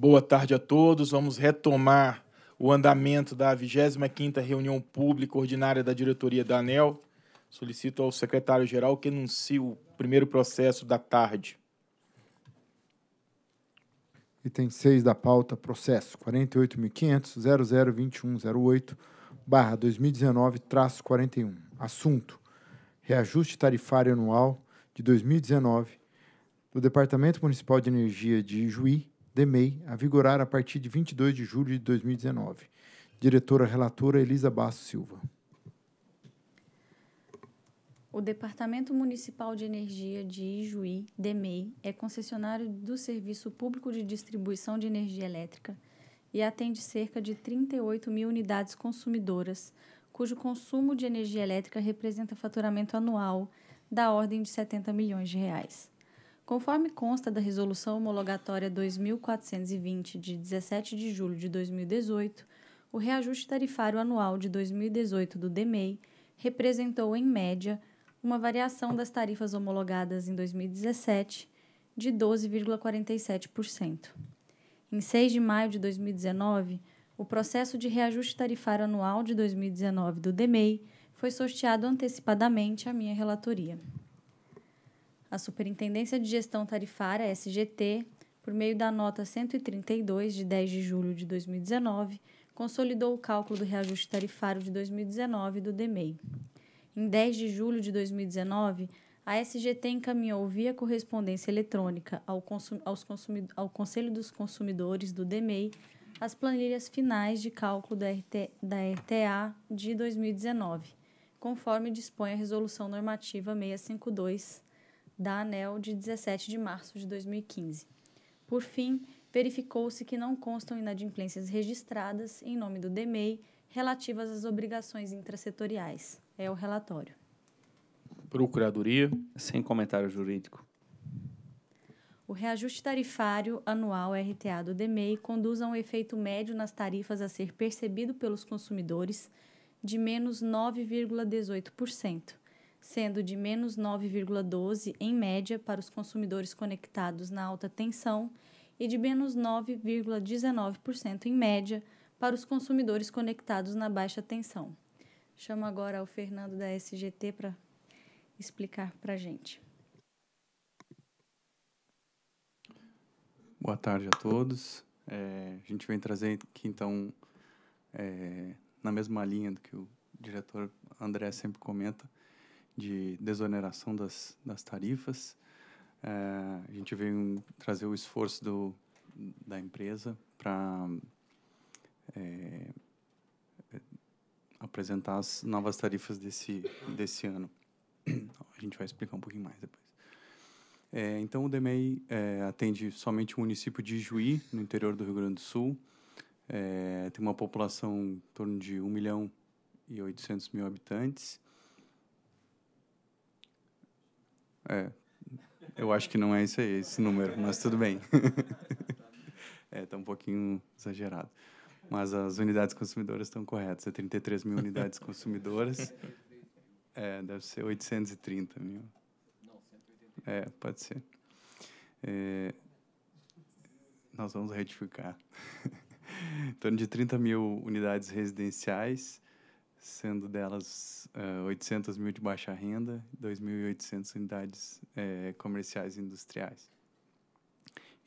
Boa tarde a todos. Vamos retomar o andamento da 25ª reunião pública ordinária da diretoria da ANEL. Solicito ao secretário-geral que anuncie o primeiro processo da tarde. Item 6 da pauta, processo 48.500.002108, barra 2019, traço 41. Assunto, reajuste tarifário anual de 2019 do Departamento Municipal de Energia de Juí DEMEI, a vigorar a partir de 22 de julho de 2019. Diretora relatora Elisa Basso Silva. O Departamento Municipal de Energia de Ijuí, DEMEI, é concessionário do Serviço Público de Distribuição de Energia Elétrica e atende cerca de 38 mil unidades consumidoras, cujo consumo de energia elétrica representa faturamento anual da ordem de 70 milhões de reais. Conforme consta da Resolução Homologatória 2420, de 17 de julho de 2018, o reajuste tarifário anual de 2018 do DMEI representou, em média, uma variação das tarifas homologadas em 2017 de 12,47%. Em 6 de maio de 2019, o processo de reajuste tarifário anual de 2019 do DMEI foi sorteado antecipadamente à minha relatoria a Superintendência de Gestão Tarifária, SGT, por meio da nota 132 de 10 de julho de 2019, consolidou o cálculo do reajuste tarifário de 2019 do DEMEI. Em 10 de julho de 2019, a SGT encaminhou via correspondência eletrônica ao, consum ao Conselho dos Consumidores do DEMEI as planilhas finais de cálculo da, RT da RTA de 2019, conforme dispõe a Resolução Normativa 652 da ANEL de 17 de março de 2015. Por fim, verificou-se que não constam inadimplências registradas em nome do DMEI relativas às obrigações intrasetoriais. É o relatório. Procuradoria, sem comentário jurídico. O reajuste tarifário anual RTA do DMEI conduz a um efeito médio nas tarifas a ser percebido pelos consumidores de menos 9,18%, sendo de menos 9,12 em média para os consumidores conectados na alta tensão e de menos 9,19% em média para os consumidores conectados na baixa tensão. Chamo agora o Fernando da SGT para explicar para a gente. Boa tarde a todos. É, a gente vem trazer aqui, então, é, na mesma linha do que o diretor André sempre comenta, de desoneração das, das tarifas. É, a gente veio trazer o esforço do, da empresa para é, apresentar as novas tarifas desse, desse ano. A gente vai explicar um pouquinho mais depois. É, então, o DMEI é, atende somente o município de Juí, no interior do Rio Grande do Sul. É, tem uma população em torno de 1 milhão e 800 mil habitantes. É. Eu acho que não é esse, aí, esse número, mas tudo bem. é, está um pouquinho exagerado. Mas as unidades consumidoras estão corretas. É 33 mil unidades consumidoras. É, deve ser 830 mil. É, pode ser. É, nós vamos retificar. em torno de 30 mil unidades residenciais sendo delas uh, eh, 800 mil de baixa renda e 2.800 unidades eh, comerciais e industriais.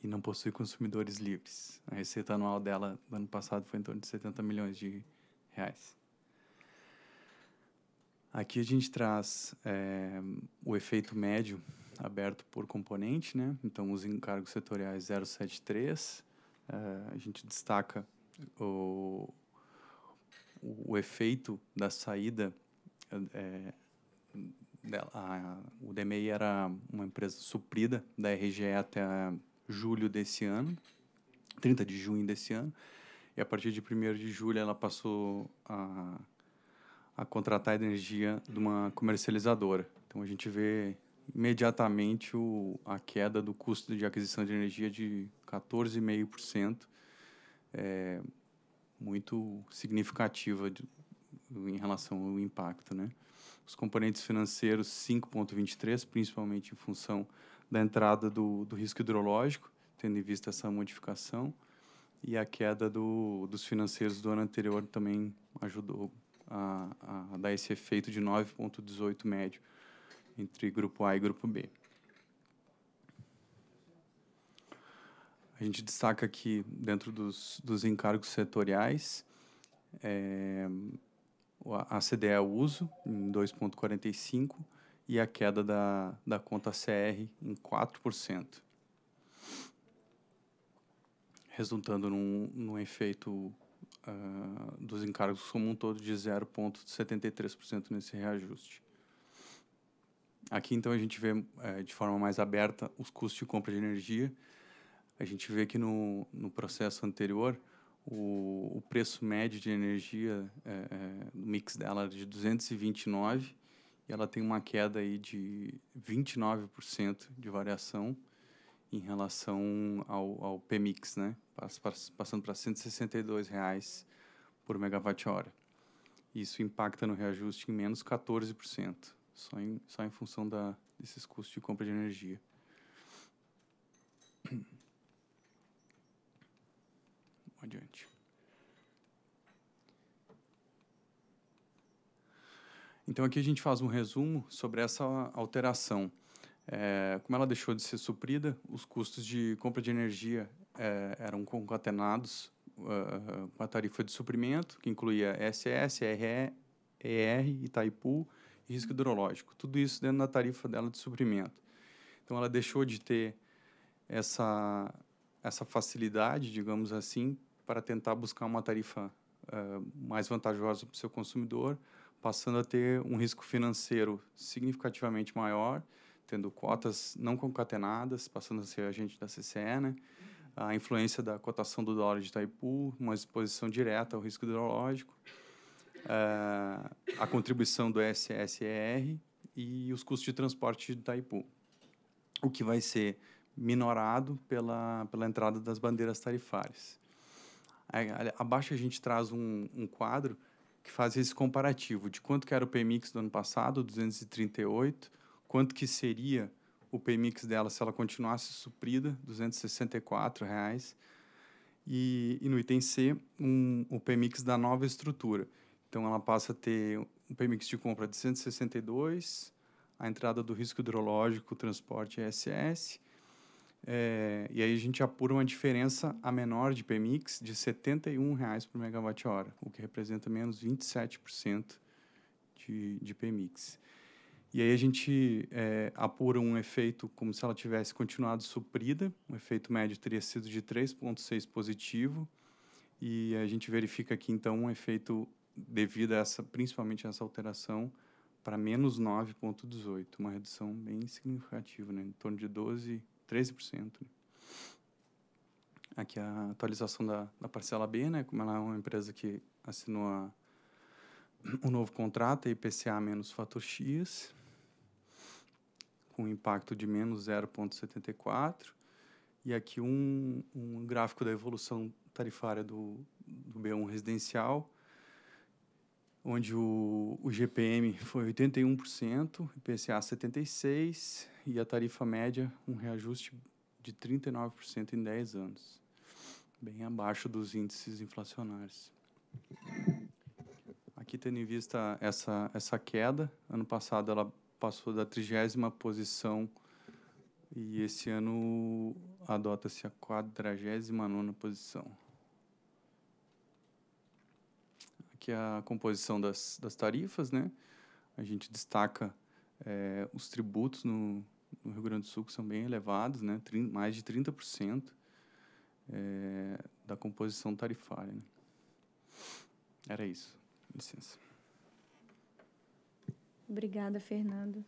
E não possui consumidores livres. A receita anual dela no ano passado foi em torno de 70 milhões de reais. Aqui a gente traz é, o efeito médio aberto por componente, né? Então, os encargos setoriais 073, é, a gente destaca o, o, efeito da saída é, é a, o DMEI era uma empresa suprida da RGE até julho desse ano, 30 de junho desse ano, e a partir de 1 de julho ela passou a, a contratar energia de uma comercializadora. Então a gente vê imediatamente o, a queda do custo de aquisição de energia de 14,5%. É, muito significativa de, em relação ao impacto, né? Os componentes financeiros 5.23, principalmente em função da entrada do, do risco hidrológico, tendo em vista essa modificação, e a queda do, dos financeiros do ano anterior também ajudou a, a dar esse efeito de 9,18 médio entre grupo A e grupo B. A gente destaca aqui, dentro dos, dos encargos setoriais, é, a CDE uso em 2,45% e a queda da, da conta CR em 4%, resultando num, num efeito uh, dos encargos como um todo de 0,73% nesse reajuste. Aqui, então, a gente vê é, de forma mais aberta os custos de compra de energia, a gente vê que no, no processo anterior, o, o preço médio de energia é, é, no mix dela era de 229 e ela tem uma queda aí de 29% de variação em relação ao, ao PMIX, né? passando para R$ 162 reais por megawatt-hora. Isso impacta no reajuste em menos 14%, só em, só em função da, desses custos de compra de energia adiante. Então aqui a gente faz um resumo sobre essa alteração. É, como ela deixou de ser suprida, os custos de compra de energia é, eram concatenados uh, com a tarifa de suprimento, que incluía SS, RE, ER, Itaipu e risco hidrológico. Tudo isso dentro da tarifa dela de suprimento. Então ela deixou de ter essa, essa facilidade, digamos assim, para tentar buscar uma tarifa uh, mais vantajosa para o seu consumidor, passando a ter um risco financeiro significativamente maior, tendo cotas não concatenadas, passando a ser agente da CCE, né? a influência da cotação do dólar de Itaipu, uma exposição direta ao risco hidrológico, uh, a contribuição do SSER e os custos de transporte de Itaipu, o que vai ser minorado pela, pela entrada das bandeiras tarifárias. É, abaixo a gente traz um, um quadro que faz esse comparativo de quanto que era o PMIX do ano passado, 238, quanto que seria o PMIX dela se ela continuasse suprida, 264 reais. E, e no item C, um, o PMIX da nova estrutura. Então ela passa a ter um PMIX de compra de 162, a entrada do risco hidrológico, transporte SS. É, e aí a gente apura uma diferença a menor de PMIX de R$ 71,00 por megawatt-hora, o que representa menos 27% de, de PMIX. E aí a gente é, apura um efeito como se ela tivesse continuado suprida, o efeito médio teria sido de 3,6 positivo, e a gente verifica aqui então um efeito devido a essa, principalmente a essa alteração para menos 9,18, uma redução bem significativa, né? em torno de 12 13%. Aqui é a atualização da, da parcela B, né? Como ela é uma empresa que assinou a, um novo contrato, IPCA menos fator X, com impacto de menos 0,74. E aqui um, um gráfico da evolução tarifária do, do B1 residencial, onde o, o GPM foi 81%, IPCA 76%, e a tarifa média, um reajuste de 39% em 10 anos, bem abaixo dos índices inflacionários. Aqui, tendo em vista essa, essa queda, ano passado ela passou da trigésima posição e esse ano adota-se a 49 posição. Aqui é a composição das, das tarifas, né? A gente destaca é, os tributos no, no Rio Grande do Sul que são bem elevados, né? Trin mais de 30% é, da composição tarifária. Né? Era isso. Licença. Obrigada, Fernando.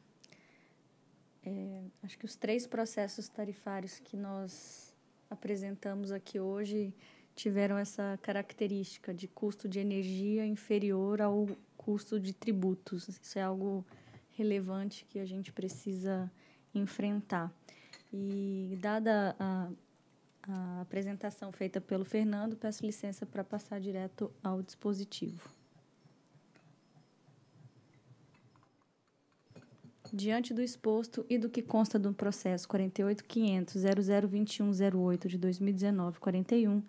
É, acho que os três processos tarifários que nós apresentamos aqui hoje tiveram essa característica de custo de energia inferior ao custo de tributos. Isso é algo relevante que a gente precisa enfrentar. E dada a, a apresentação feita pelo Fernando, peço licença para passar direto ao dispositivo. Diante do exposto e do que consta do processo 48.500.002108 de 2019, 41,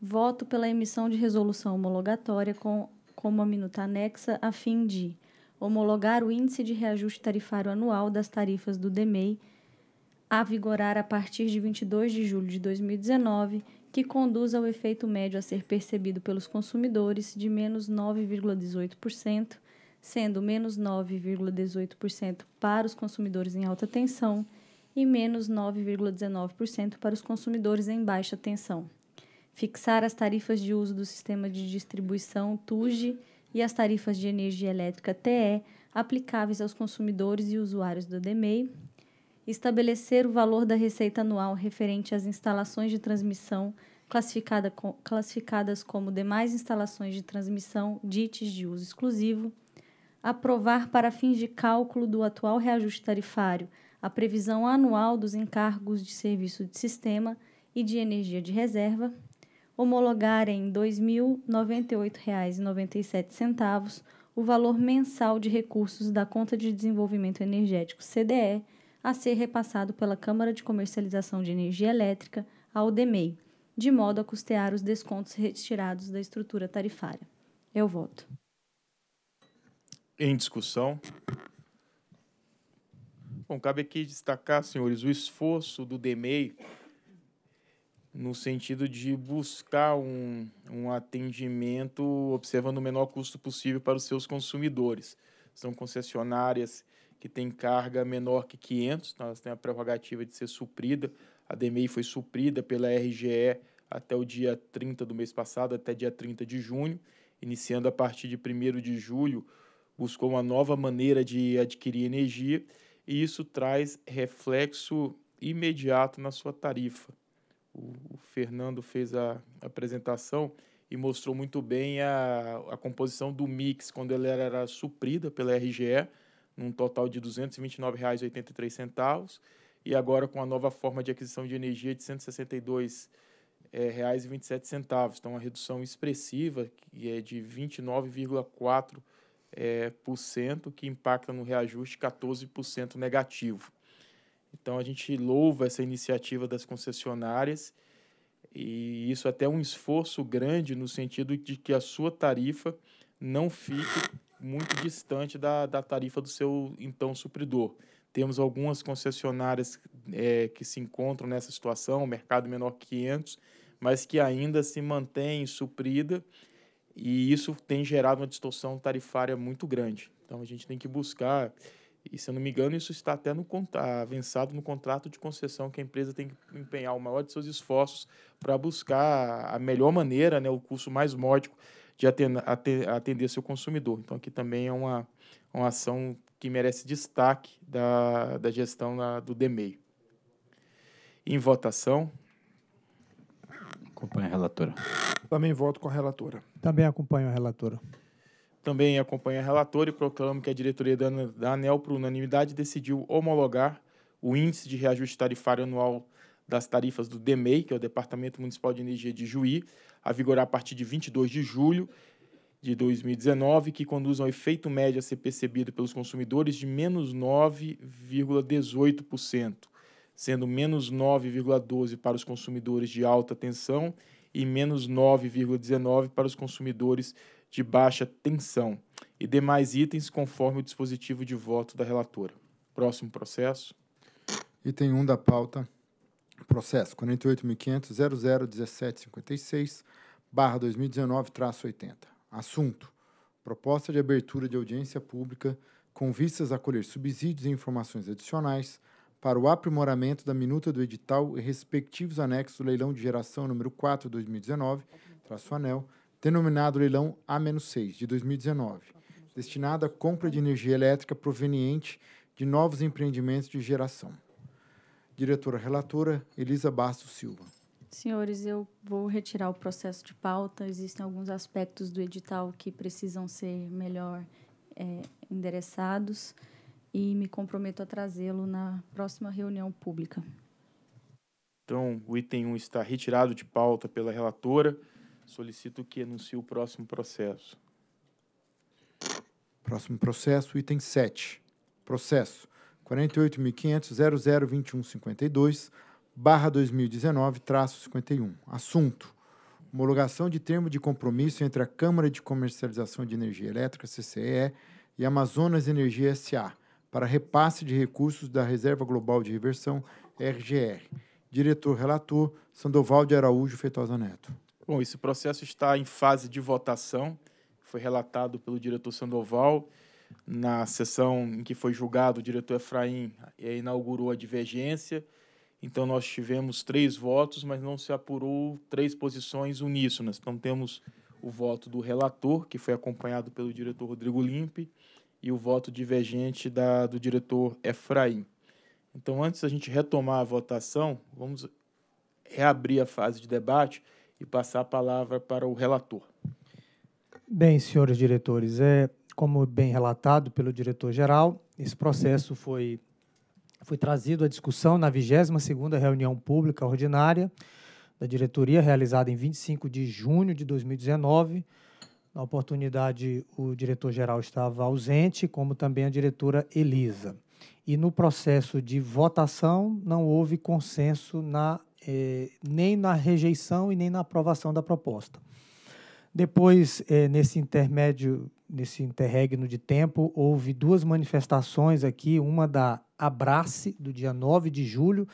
voto pela emissão de resolução homologatória com, como a minuta anexa a fim de homologar o Índice de Reajuste Tarifário Anual das Tarifas do DMEI a vigorar a partir de 22 de julho de 2019, que conduz ao efeito médio a ser percebido pelos consumidores de menos 9,18%, sendo menos 9,18% para os consumidores em alta tensão e menos 9,19% para os consumidores em baixa tensão. Fixar as tarifas de uso do sistema de distribuição TUGE e as tarifas de energia elétrica TE aplicáveis aos consumidores e usuários do DMEI, estabelecer o valor da receita anual referente às instalações de transmissão classificada com, classificadas como demais instalações de transmissão ditas de uso exclusivo, aprovar para fins de cálculo do atual reajuste tarifário a previsão anual dos encargos de serviço de sistema e de energia de reserva, homologar em R$ 2.098,97 o valor mensal de recursos da Conta de Desenvolvimento Energético CDE a ser repassado pela Câmara de Comercialização de Energia Elétrica ao DEMEI, de modo a custear os descontos retirados da estrutura tarifária. Eu voto. Em discussão. Bom, cabe aqui destacar, senhores, o esforço do DEMEI no sentido de buscar um, um atendimento observando o menor custo possível para os seus consumidores. São concessionárias que têm carga menor que 500, então elas têm a prerrogativa de ser suprida. A DMI foi suprida pela RGE até o dia 30 do mês passado, até dia 30 de junho, iniciando a partir de 1 de julho, buscou uma nova maneira de adquirir energia e isso traz reflexo imediato na sua tarifa o Fernando fez a apresentação e mostrou muito bem a, a composição do mix quando ela era suprida pela RGE, num total de R$ 229,83, e agora com a nova forma de aquisição de energia de R$ 162,27. É, reais e centavos, então uma redução expressiva que é de 29,4% é, por cento, que impacta no reajuste 14% negativo. Então a gente louva essa iniciativa das concessionárias e isso é até é um esforço grande no sentido de que a sua tarifa não fique muito distante da, da tarifa do seu então supridor. Temos algumas concessionárias é, que se encontram nessa situação, mercado menor 500, mas que ainda se mantém suprida e isso tem gerado uma distorção tarifária muito grande. Então a gente tem que buscar e, se eu não me engano, isso está até no avançado no contrato de concessão, que a empresa tem que empenhar o maior de seus esforços para buscar a melhor maneira, né, o custo mais módico de atender, atender seu consumidor. Então, aqui também é uma, uma ação que merece destaque da, da gestão na, do DMEI. Em votação. Acompanho a relatora. Também voto com a relatora. Também acompanho a relatora. Também acompanha a relatora e proclama que a diretoria da ANEL, por unanimidade, decidiu homologar o índice de reajuste tarifário anual das tarifas do DEMEI, que é o Departamento Municipal de Energia de Juí, a vigorar a partir de 22 de julho de 2019, que conduz ao efeito médio a ser percebido pelos consumidores de menos 9,18%, sendo menos 9,12% para os consumidores de alta tensão e menos 9,19% para os consumidores de de baixa tensão e demais itens conforme o dispositivo de voto da relatora. Próximo processo. Item 1 da pauta. Processo 48.500.001756, 2019, 80. Assunto. Proposta de abertura de audiência pública com vistas a colher subsídios e informações adicionais para o aprimoramento da minuta do edital e respectivos anexos do leilão de geração número 4, 2019, traço anel, denominado leilão A-6 de 2019, destinado à compra de energia elétrica proveniente de novos empreendimentos de geração. Diretora relatora Elisa Bastos Silva. Senhores, eu vou retirar o processo de pauta. Existem alguns aspectos do edital que precisam ser melhor é, endereçados e me comprometo a trazê-lo na próxima reunião pública. Então, o item 1 está retirado de pauta pela relatora. Solicito que anuncie o próximo processo. Próximo processo, item 7. Processo 48.500.002152, barra 2019, traço 51. Assunto. Homologação de termo de compromisso entre a Câmara de Comercialização de Energia Elétrica, CCEE, e Amazonas Energia SA, para repasse de recursos da Reserva Global de Reversão, RGR. Diretor-relator, Sandoval de Araújo Feitosa Neto. Bom, esse processo está em fase de votação. Foi relatado pelo diretor Sandoval na sessão em que foi julgado o diretor Efraim eh, inaugurou a divergência. Então nós tivemos três votos, mas não se apurou três posições uníssonas. Então temos o voto do relator, que foi acompanhado pelo diretor Rodrigo Limpe, e o voto divergente da, do diretor Efraim. Então, antes da gente retomar a votação, vamos reabrir a fase de debate e passar a palavra para o relator. Bem, senhores diretores, é, como bem relatado pelo diretor-geral, esse processo foi, foi trazido à discussão na 22ª reunião pública ordinária da diretoria, realizada em 25 de junho de 2019. Na oportunidade, o diretor-geral estava ausente, como também a diretora Elisa. E no processo de votação, não houve consenso na é, nem na rejeição e nem na aprovação da proposta. Depois, é, nesse intermédio, nesse interregno de tempo, houve duas manifestações aqui, uma da Abrace, do dia 9 de julho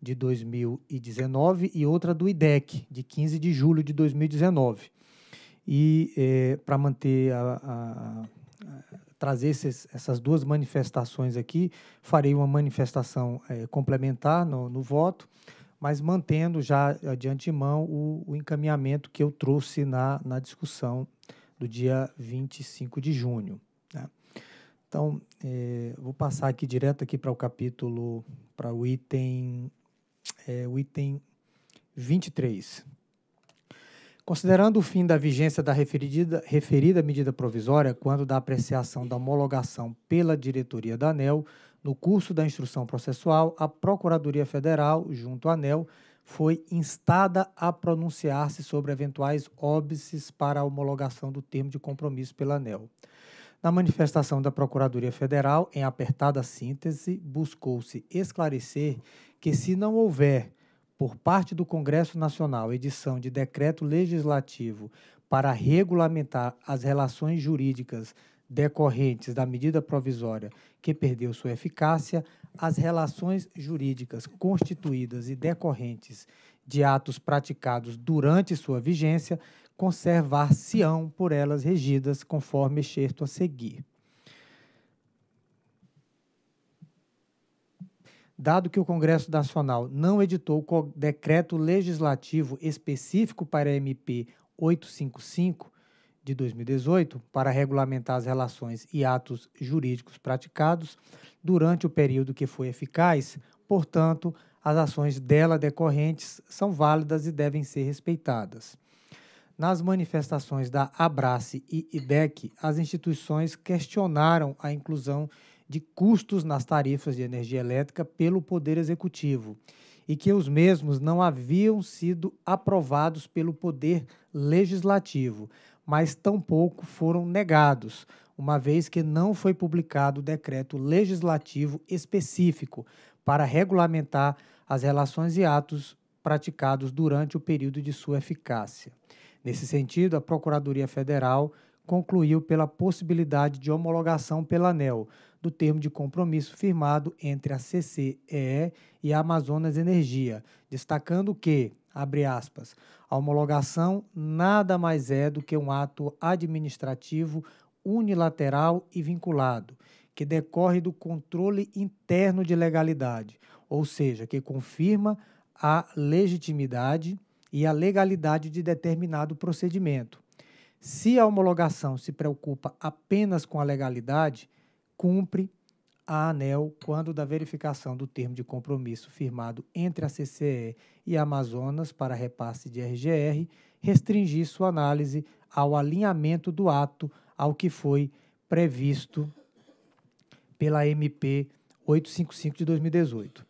de 2019, e outra do IDEC, de 15 de julho de 2019. E eh, é, para manter a, a, a trazer esses, essas duas manifestações aqui. Farei uma manifestação é, complementar no, no, voto mas mantendo já de antemão o, o encaminhamento que eu trouxe na, na discussão do dia 25 de junho. Né? Então, é, vou passar aqui direto aqui para o capítulo, para o item, é, o item 23. Considerando o fim da vigência da referida, referida medida provisória, quando da apreciação da homologação pela diretoria da ANEL, no curso da instrução processual, a Procuradoria Federal, junto à ANEL, foi instada a pronunciar-se sobre eventuais óbices para a homologação do termo de compromisso pela ANEL. Na manifestação da Procuradoria Federal, em apertada síntese, buscou-se esclarecer que, se não houver, por parte do Congresso Nacional, edição de decreto legislativo para regulamentar as relações jurídicas decorrentes da medida provisória que perdeu sua eficácia, as relações jurídicas constituídas e decorrentes de atos praticados durante sua vigência conservar-se-ão por elas regidas conforme excerto a seguir. Dado que o Congresso Nacional não editou decreto legislativo específico para a MP 855, de 2018 para regulamentar as relações e atos jurídicos praticados durante o período que foi eficaz, portanto, as ações dela decorrentes são válidas e devem ser respeitadas. Nas manifestações da Abrace e IDEC, as instituições questionaram a inclusão de custos nas tarifas de energia elétrica pelo Poder Executivo e que os mesmos não haviam sido aprovados pelo Poder Legislativo, mas tampouco foram negados, uma vez que não foi publicado decreto legislativo específico para regulamentar as relações e atos praticados durante o período de sua eficácia. Nesse sentido, a Procuradoria Federal concluiu pela possibilidade de homologação pela ANEL do termo de compromisso firmado entre a CCEE e a Amazonas Energia, destacando que, abre aspas, a homologação nada mais é do que um ato administrativo unilateral e vinculado, que decorre do controle interno de legalidade, ou seja, que confirma a legitimidade e a legalidade de determinado procedimento. Se a homologação se preocupa apenas com a legalidade, cumpre a ANEL quando da verificação do termo de compromisso firmado entre a CCE e a Amazonas para repasse de RGR restringir sua análise ao alinhamento do ato ao que foi previsto pela MP 855 de 2018.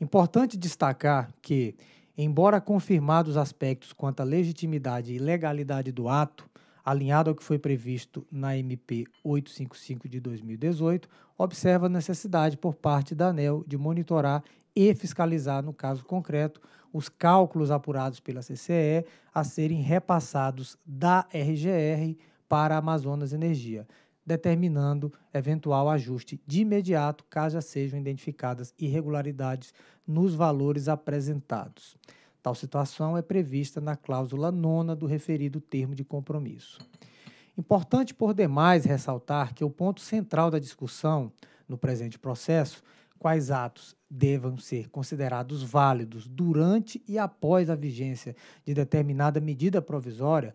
Importante destacar que, embora confirmados aspectos quanto à legitimidade e legalidade do ato, alinhado ao que foi previsto na MP 855 de 2018, observa a necessidade por parte da ANEL de monitorar e fiscalizar, no caso concreto, os cálculos apurados pela CCE a serem repassados da RGR para a Amazonas Energia, determinando eventual ajuste de imediato caso já sejam identificadas irregularidades nos valores apresentados. Tal situação é prevista na cláusula nona do referido termo de compromisso. Importante por demais ressaltar que o ponto central da discussão no presente processo, quais atos devam ser considerados válidos durante e após a vigência de determinada medida provisória,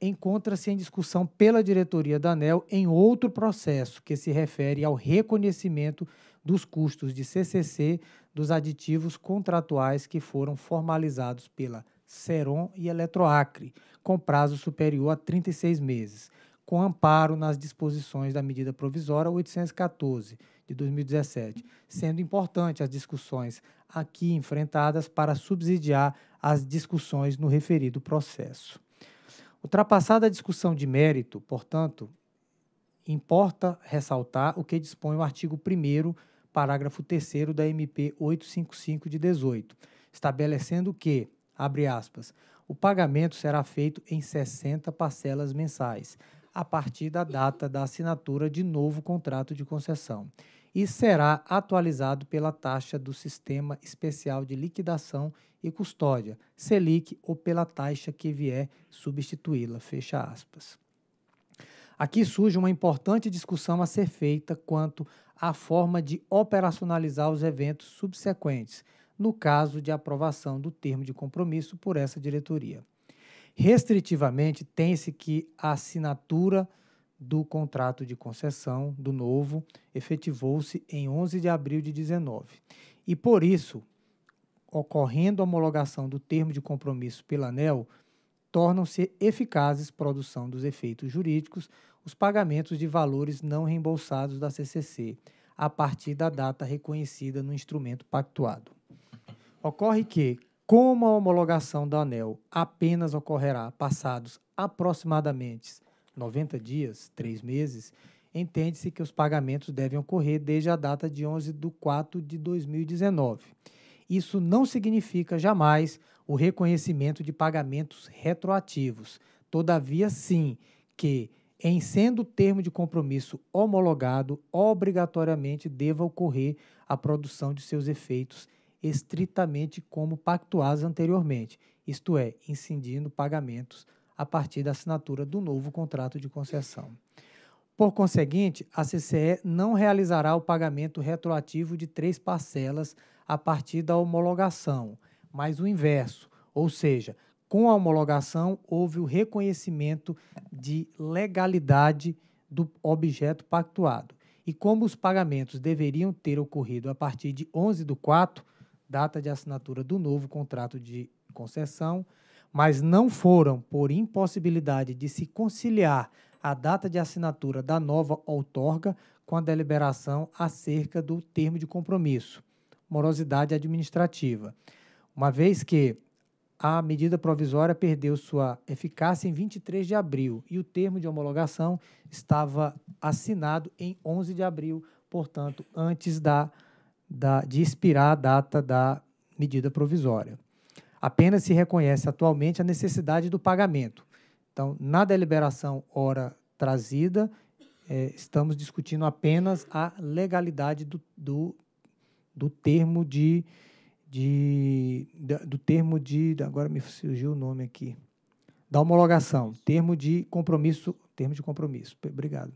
encontra-se em discussão pela diretoria da ANEL em outro processo que se refere ao reconhecimento dos custos de CCC dos aditivos contratuais que foram formalizados pela Seron e Eletroacre, com prazo superior a 36 meses, com amparo nas disposições da medida provisória 814 de 2017, sendo importante as discussões aqui enfrentadas para subsidiar as discussões no referido processo. Ultrapassada a discussão de mérito, portanto, importa ressaltar o que dispõe o artigo 1 parágrafo 3 da MP 855 de 18, estabelecendo que, abre aspas, o pagamento será feito em 60 parcelas mensais, a partir da data da assinatura de novo contrato de concessão, e será atualizado pela taxa do Sistema Especial de Liquidação e Custódia, Selic, ou pela taxa que vier substituí-la. Fecha aspas. Aqui surge uma importante discussão a ser feita quanto a forma de operacionalizar os eventos subsequentes, no caso de aprovação do termo de compromisso por essa diretoria. Restritivamente, tem-se que a assinatura do contrato de concessão do novo efetivou-se em 11 de abril de 19 e, por isso, ocorrendo a homologação do termo de compromisso pela ANEL, tornam-se eficazes produção dos efeitos jurídicos os pagamentos de valores não reembolsados da CCC, a partir da data reconhecida no instrumento pactuado. Ocorre que, como a homologação da ANEL apenas ocorrerá passados aproximadamente 90 dias, três meses, entende-se que os pagamentos devem ocorrer desde a data de 11 de 4 de 2019. Isso não significa jamais o reconhecimento de pagamentos retroativos. Todavia, sim, que em sendo o termo de compromisso homologado, obrigatoriamente deva ocorrer a produção de seus efeitos estritamente como pactuados anteriormente, isto é, incidindo pagamentos a partir da assinatura do novo contrato de concessão. Por conseguinte, a CCE não realizará o pagamento retroativo de três parcelas a partir da homologação, mas o inverso, ou seja, com a homologação, houve o reconhecimento de legalidade do objeto pactuado. E como os pagamentos deveriam ter ocorrido a partir de 11 de 4, data de assinatura do novo contrato de concessão, mas não foram por impossibilidade de se conciliar a data de assinatura da nova outorga com a deliberação acerca do termo de compromisso, morosidade administrativa. Uma vez que a medida provisória perdeu sua eficácia em 23 de abril e o termo de homologação estava assinado em 11 de abril, portanto, antes da, da, de expirar a data da medida provisória. Apenas se reconhece atualmente a necessidade do pagamento. Então, na deliberação ora trazida, é, estamos discutindo apenas a legalidade do, do, do termo de de, do termo de. Agora me surgiu o nome aqui. Da homologação, termo de compromisso. Termo de compromisso. Obrigado.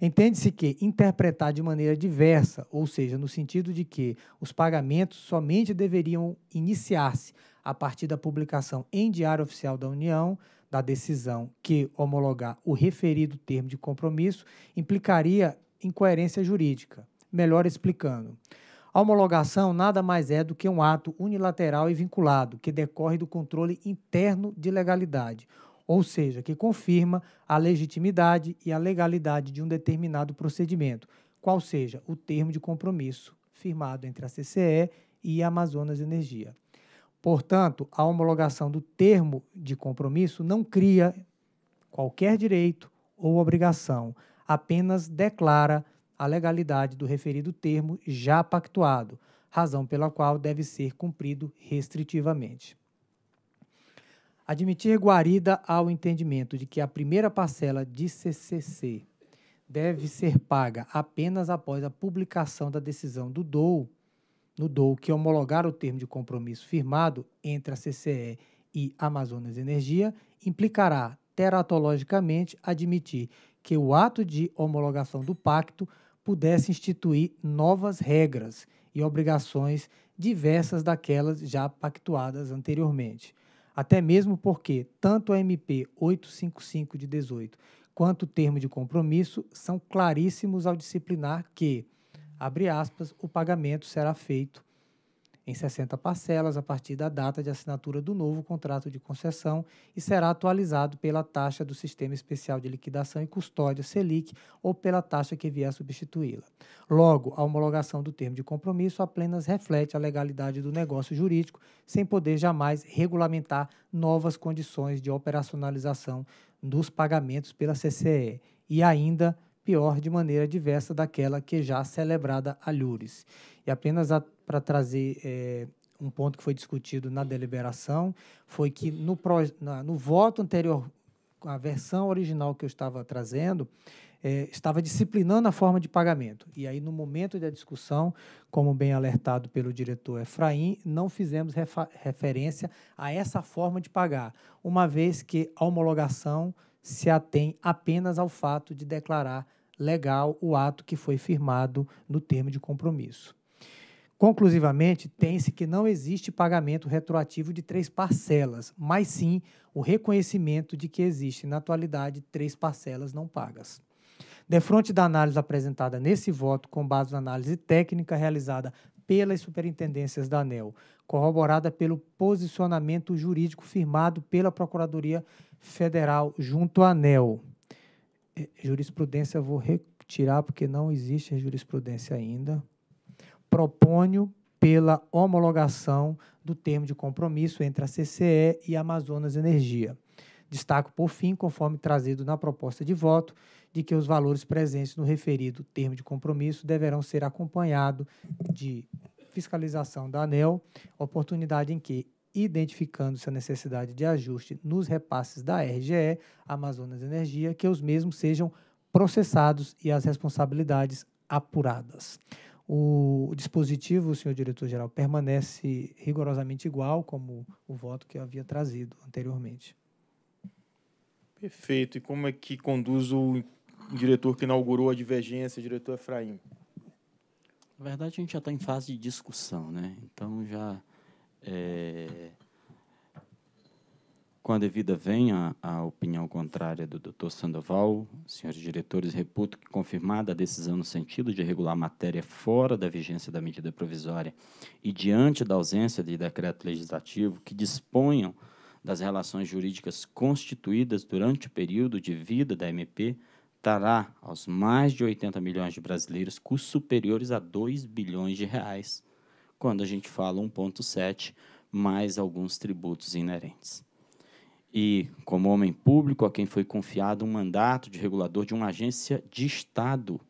Entende-se que interpretar de maneira diversa, ou seja, no sentido de que os pagamentos somente deveriam iniciar-se a partir da publicação em Diário Oficial da União da decisão que homologar o referido termo de compromisso implicaria incoerência jurídica. Melhor explicando, a homologação nada mais é do que um ato unilateral e vinculado, que decorre do controle interno de legalidade, ou seja, que confirma a legitimidade e a legalidade de um determinado procedimento, qual seja o termo de compromisso firmado entre a CCE e a Amazonas Energia. Portanto, a homologação do termo de compromisso não cria qualquer direito ou obrigação, apenas declara a legalidade do referido termo já pactuado, razão pela qual deve ser cumprido restritivamente. Admitir guarida ao entendimento de que a primeira parcela de CCC deve ser paga apenas após a publicação da decisão do DOU, no DOU que homologar o termo de compromisso firmado entre a CCE e Amazonas Energia, implicará teratologicamente admitir que o ato de homologação do pacto pudesse instituir novas regras e obrigações diversas daquelas já pactuadas anteriormente. Até mesmo porque tanto a MP 855 de 18 quanto o termo de compromisso são claríssimos ao disciplinar que, abre aspas, o pagamento será feito em 60 parcelas a partir da data de assinatura do novo contrato de concessão e será atualizado pela taxa do Sistema Especial de Liquidação e Custódia Selic ou pela taxa que vier a substituí-la. Logo, a homologação do termo de compromisso apenas reflete a legalidade do negócio jurídico, sem poder jamais regulamentar novas condições de operacionalização dos pagamentos pela CCE e ainda pior de maneira diversa daquela que é já celebrada a Lures E apenas para trazer é, um ponto que foi discutido na deliberação, foi que no, pro, na, no voto anterior, a versão original que eu estava trazendo, é, estava disciplinando a forma de pagamento. E aí, no momento da discussão, como bem alertado pelo diretor Efraim, não fizemos referência a essa forma de pagar, uma vez que a homologação se atém apenas ao fato de declarar legal o ato que foi firmado no termo de compromisso. Conclusivamente, tem-se que não existe pagamento retroativo de três parcelas, mas sim o reconhecimento de que existem, na atualidade, três parcelas não pagas. Defronte da análise apresentada nesse voto, com base na análise técnica realizada pelas superintendências da ANEL, corroborada pelo posicionamento jurídico firmado pela Procuradoria Federal junto à ANEL. É, jurisprudência vou retirar porque não existe jurisprudência ainda. Proponho pela homologação do termo de compromisso entre a CCE e a Amazonas Energia. Destaco, por fim, conforme trazido na proposta de voto, de que os valores presentes no referido termo de compromisso deverão ser acompanhados de fiscalização da ANEL, oportunidade em que identificando-se a necessidade de ajuste nos repasses da RGE, Amazonas Energia, que os mesmos sejam processados e as responsabilidades apuradas. O dispositivo, senhor diretor-geral, permanece rigorosamente igual como o voto que eu havia trazido anteriormente. Perfeito. E como é que conduz o diretor que inaugurou a divergência, diretor Efraim? Na verdade, a gente já está em fase de discussão, né? Então já é, com a devida venha a opinião contrária do Dr. Sandoval, senhores diretores, reputo que confirmada a decisão no sentido de regular a matéria fora da vigência da medida provisória e diante da ausência de decreto legislativo que disponham das relações jurídicas constituídas durante o período de vida da MP, trará aos mais de 80 milhões de brasileiros custos superiores a 2 bilhões de reais quando a gente fala 1,7 mais alguns tributos inerentes. E, como homem público, a quem foi confiado um mandato de regulador de uma agência de Estado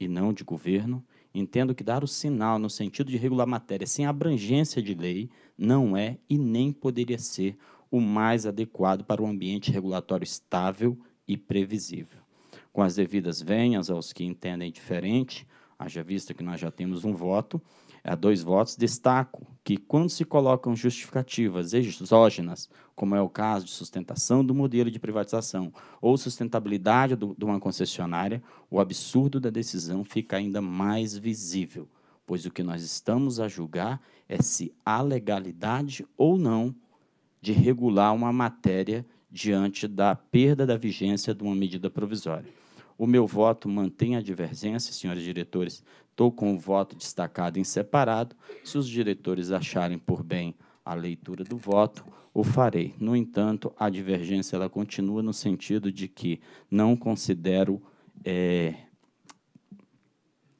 e não de governo, entendo que dar o sinal no sentido de regular matéria sem abrangência de lei não é e nem poderia ser o mais adequado para um ambiente regulatório estável e previsível. Com as devidas venhas aos que entendem diferente, haja vista que nós já temos um voto, a dois votos, destaco que, quando se colocam justificativas exógenas, como é o caso de sustentação do modelo de privatização ou sustentabilidade do, de uma concessionária, o absurdo da decisão fica ainda mais visível, pois o que nós estamos a julgar é se há legalidade ou não de regular uma matéria diante da perda da vigência de uma medida provisória. O meu voto mantém a divergência, senhores diretores, Estou com o voto destacado em separado. Se os diretores acharem por bem a leitura do voto, o farei. No entanto, a divergência ela continua no sentido de que não considero é,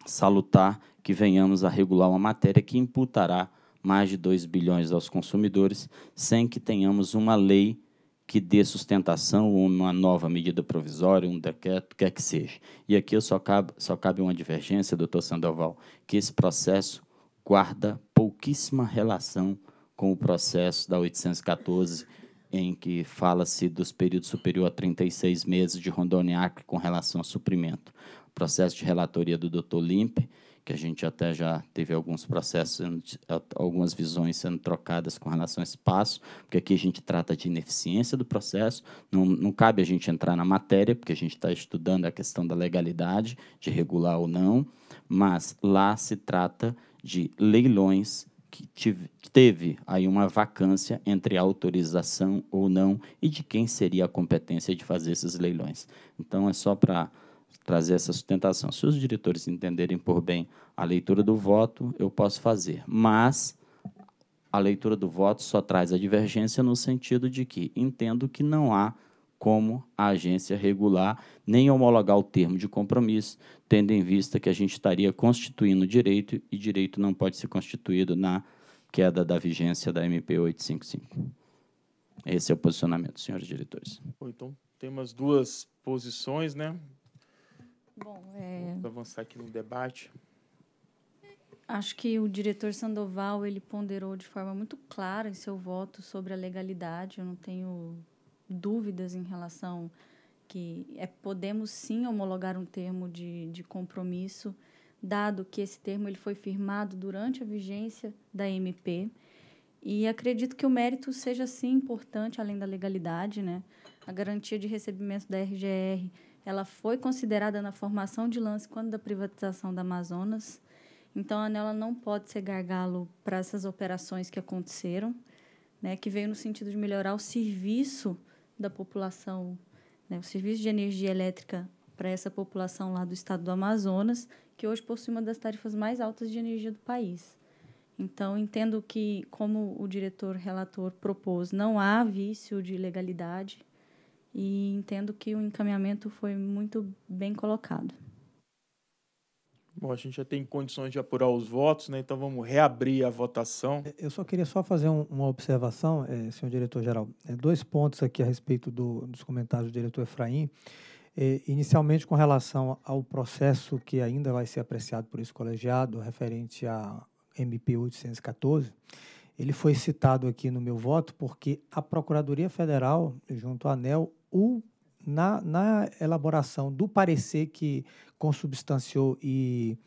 salutar que venhamos a regular uma matéria que imputará mais de 2 bilhões aos consumidores, sem que tenhamos uma lei que dê sustentação, uma nova medida provisória, um decreto, quer que seja. E aqui só cabe, só cabe uma divergência, doutor Sandoval, que esse processo guarda pouquíssima relação com o processo da 814, em que fala-se dos períodos superior a 36 meses de Rondônia com relação ao suprimento. O processo de relatoria do doutor Limpe, que a gente até já teve alguns processos, algumas visões sendo trocadas com relação a espaço, porque aqui a gente trata de ineficiência do processo, não, não cabe a gente entrar na matéria, porque a gente está estudando a questão da legalidade, de regular ou não, mas lá se trata de leilões que teve aí uma vacância entre autorização ou não e de quem seria a competência de fazer esses leilões. Então, é só para trazer essa sustentação. Se os diretores entenderem por bem a leitura do voto, eu posso fazer. Mas a leitura do voto só traz a divergência no sentido de que entendo que não há como a agência regular nem homologar o termo de compromisso, tendo em vista que a gente estaria constituindo direito e direito não pode ser constituído na queda da vigência da MP 855. Esse é o posicionamento, senhores diretores. Então, temos duas posições, né? Bom, é... Vamos avançar aqui no debate. Acho que o diretor Sandoval ele ponderou de forma muito clara em seu voto sobre a legalidade. Eu não tenho dúvidas em relação que é, podemos sim homologar um termo de, de compromisso, dado que esse termo ele foi firmado durante a vigência da MP. E acredito que o mérito seja sim importante, além da legalidade, né? A garantia de recebimento da RGR ela foi considerada na formação de lance quando da privatização da Amazonas. Então, a ANEL não pode ser gargalo para essas operações que aconteceram, né, que veio no sentido de melhorar o serviço da população, né, o serviço de energia elétrica para essa população lá do estado do Amazonas, que hoje possui uma das tarifas mais altas de energia do país. Então, entendo que, como o diretor relator propôs, não há vício de legalidade e entendo que o encaminhamento foi muito bem colocado. Bom, a gente já tem condições de apurar os votos, né? então vamos reabrir a votação. É, eu só queria só fazer um, uma observação, é, senhor diretor-geral. É, dois pontos aqui a respeito do, dos comentários do diretor Efraim. É, inicialmente, com relação ao processo que ainda vai ser apreciado por esse colegiado, referente à MP 814, ele foi citado aqui no meu voto porque a Procuradoria Federal, junto à ANEL, o, na, na elaboração do parecer que consubstanciou e,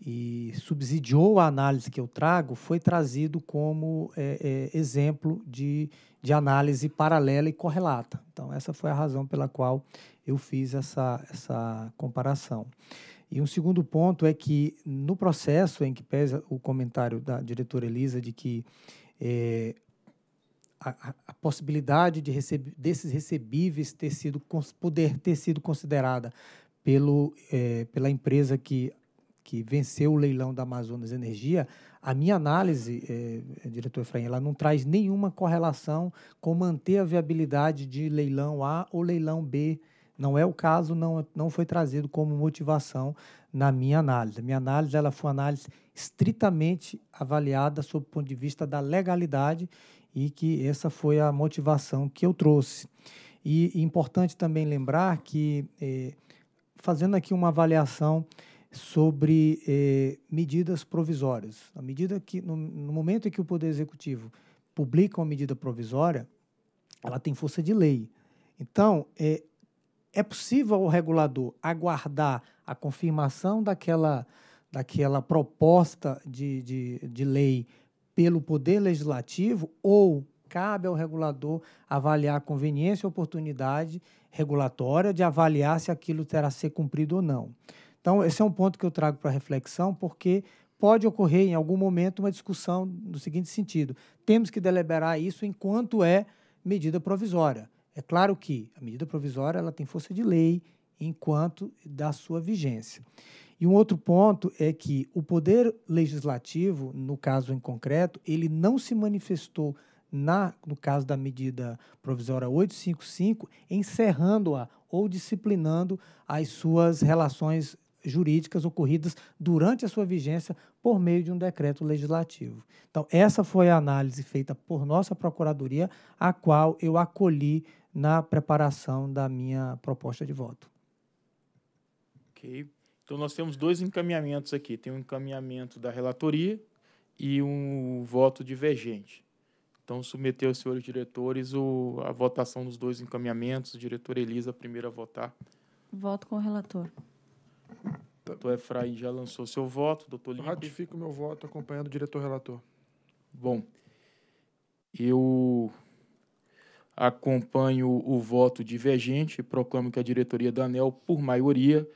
e subsidiou a análise que eu trago, foi trazido como é, é, exemplo de, de análise paralela e correlata. Então, essa foi a razão pela qual eu fiz essa, essa comparação. E um segundo ponto é que, no processo em que pesa o comentário da diretora Elisa de que é, a, a possibilidade de receb desses recebíveis ter sido, poder ter sido considerada pelo, é, pela empresa que, que venceu o leilão da Amazonas Energia, a minha análise, é, diretor Efraim, ela não traz nenhuma correlação com manter a viabilidade de leilão A ou leilão B. Não é o caso, não, não foi trazido como motivação na minha análise. A minha análise ela foi uma análise estritamente avaliada sob o ponto de vista da legalidade e que essa foi a motivação que eu trouxe. E, importante também lembrar que, eh, fazendo aqui uma avaliação sobre eh, medidas provisórias, à medida que, no, no momento em que o Poder Executivo publica uma medida provisória, ela tem força de lei. Então, eh, é possível o regulador aguardar a confirmação daquela, daquela proposta de, de, de lei pelo Poder Legislativo ou cabe ao regulador avaliar a conveniência e oportunidade regulatória de avaliar se aquilo terá ser cumprido ou não. Então, esse é um ponto que eu trago para reflexão, porque pode ocorrer em algum momento uma discussão no seguinte sentido: temos que deliberar isso enquanto é medida provisória. É claro que a medida provisória ela tem força de lei enquanto da sua vigência. E um outro ponto é que o poder legislativo, no caso em concreto, ele não se manifestou na, no caso da medida provisória 855, encerrando-a ou disciplinando as suas relações jurídicas ocorridas durante a sua vigência por meio de um decreto legislativo. Então, essa foi a análise feita por nossa procuradoria, a qual eu acolhi na preparação da minha proposta de voto. OK. Então, nós temos dois encaminhamentos aqui. Tem um encaminhamento da relatoria e um voto divergente. Então, submeteu aos senhores diretores o, a votação dos dois encaminhamentos. diretor Elisa, a primeira a votar. Voto com o relator. O tá. doutor Efraim já lançou seu voto. Doutor Limpo. Ratifico meu voto acompanhando o diretor relator. Bom, eu acompanho o voto divergente e proclamo que a diretoria da ANEL, por maioria,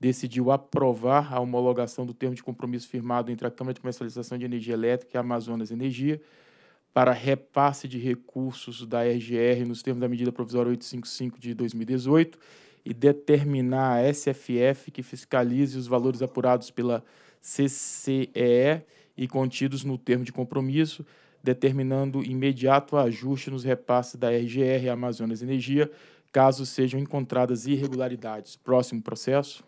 decidiu aprovar a homologação do termo de compromisso firmado entre a Câmara de Comercialização de Energia Elétrica e a Amazonas Energia para repasse de recursos da RGR nos termos da medida provisória 855 de 2018 e determinar a SFF que fiscalize os valores apurados pela CCEE e contidos no termo de compromisso, determinando imediato ajuste nos repasses da RGR Amazonas Energia, caso sejam encontradas irregularidades. Próximo processo.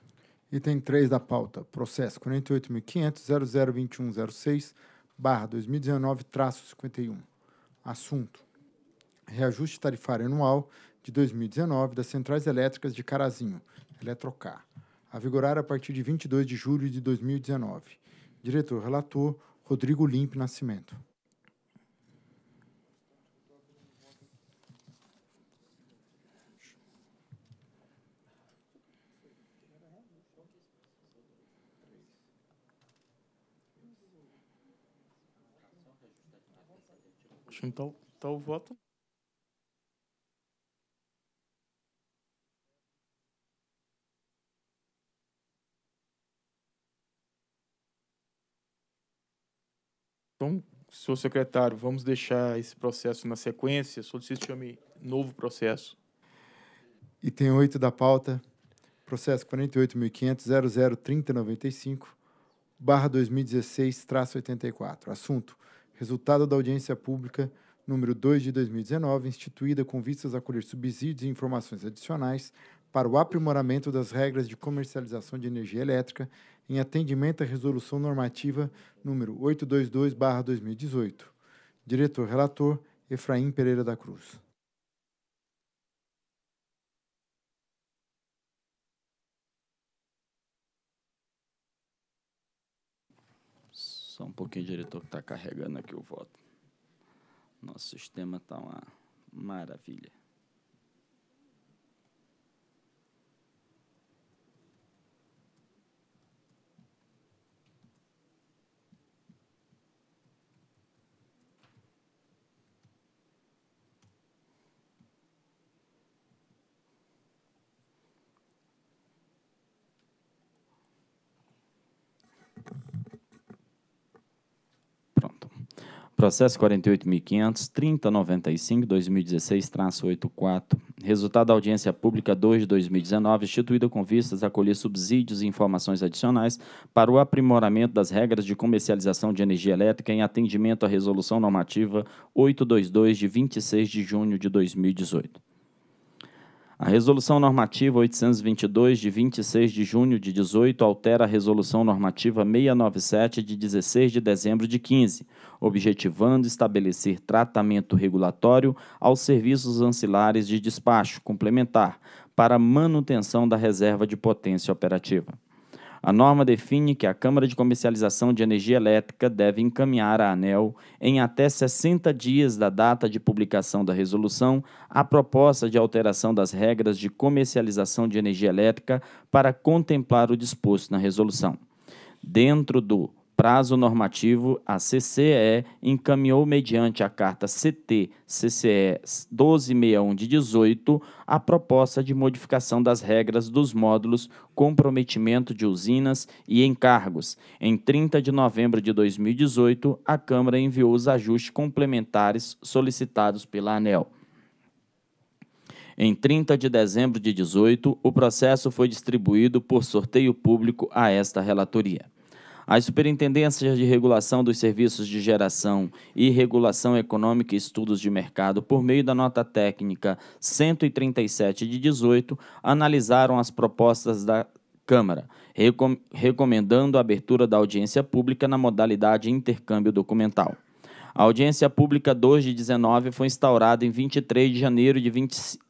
Item 3 da pauta, processo 48.500.002106, barra 2019, 51. Assunto, reajuste tarifário anual de 2019 das centrais elétricas de Carazinho, Eletrocar, a vigorar a partir de 22 de julho de 2019. Diretor-relator, Rodrigo Limpe Nascimento. Então, então o voto. Então, senhor secretário, vamos deixar esse processo na sequência, solicito chame novo processo. Item 8 da pauta, processo 48.500.003095, barra 2016, traço 84. Assunto, resultado da audiência pública número 2 de 2019, instituída com vistas a colher subsídios e informações adicionais para o aprimoramento das regras de comercialização de energia elétrica em atendimento à resolução normativa número 822/2018. Diretor relator Efraim Pereira da Cruz. Só um pouquinho, diretor, que tá carregando aqui o voto. Nosso sistema tá uma maravilha. Processo 48.500, 3095, 2016-84. Resultado da audiência pública 2 de 2019, instituída com vistas a colher subsídios e informações adicionais para o aprimoramento das regras de comercialização de energia elétrica em atendimento à Resolução Normativa 822, de 26 de junho de 2018. A Resolução Normativa 822, de 26 de junho de 18, altera a Resolução Normativa 697, de 16 de dezembro de 15, objetivando estabelecer tratamento regulatório aos serviços ancilares de despacho complementar para manutenção da reserva de potência operativa. A norma define que a Câmara de Comercialização de Energia Elétrica deve encaminhar à ANEL, em até 60 dias da data de publicação da resolução, a proposta de alteração das regras de comercialização de energia elétrica para contemplar o disposto na resolução. Dentro do prazo normativo, a CCE encaminhou, mediante a carta CT-CCE 1261 de 18, a proposta de modificação das regras dos módulos comprometimento de usinas e encargos. Em 30 de novembro de 2018, a Câmara enviou os ajustes complementares solicitados pela ANEL. Em 30 de dezembro de 18, o processo foi distribuído por sorteio público a esta relatoria. As Superintendências de Regulação dos Serviços de Geração e Regulação Econômica e Estudos de Mercado, por meio da nota técnica 137 de 18, analisaram as propostas da Câmara, recom recomendando a abertura da audiência pública na modalidade intercâmbio documental. A audiência pública 2 de 19 foi instaurada em 23 de janeiro de 25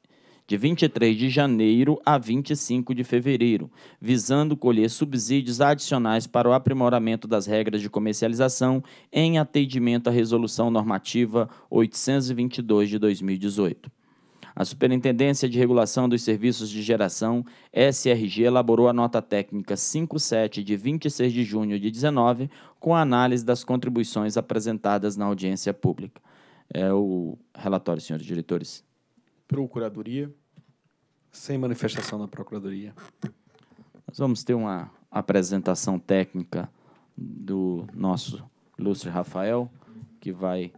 de 23 de janeiro a 25 de fevereiro, visando colher subsídios adicionais para o aprimoramento das regras de comercialização em atendimento à Resolução Normativa 822 de 2018. A Superintendência de Regulação dos Serviços de Geração, SRG, elaborou a nota técnica 57 de 26 de junho de 19, com a análise das contribuições apresentadas na audiência pública. É o relatório, senhores diretores. Procuradoria. Sem manifestação da Procuradoria. Nós vamos ter uma apresentação técnica do nosso Lúcio Rafael, que vai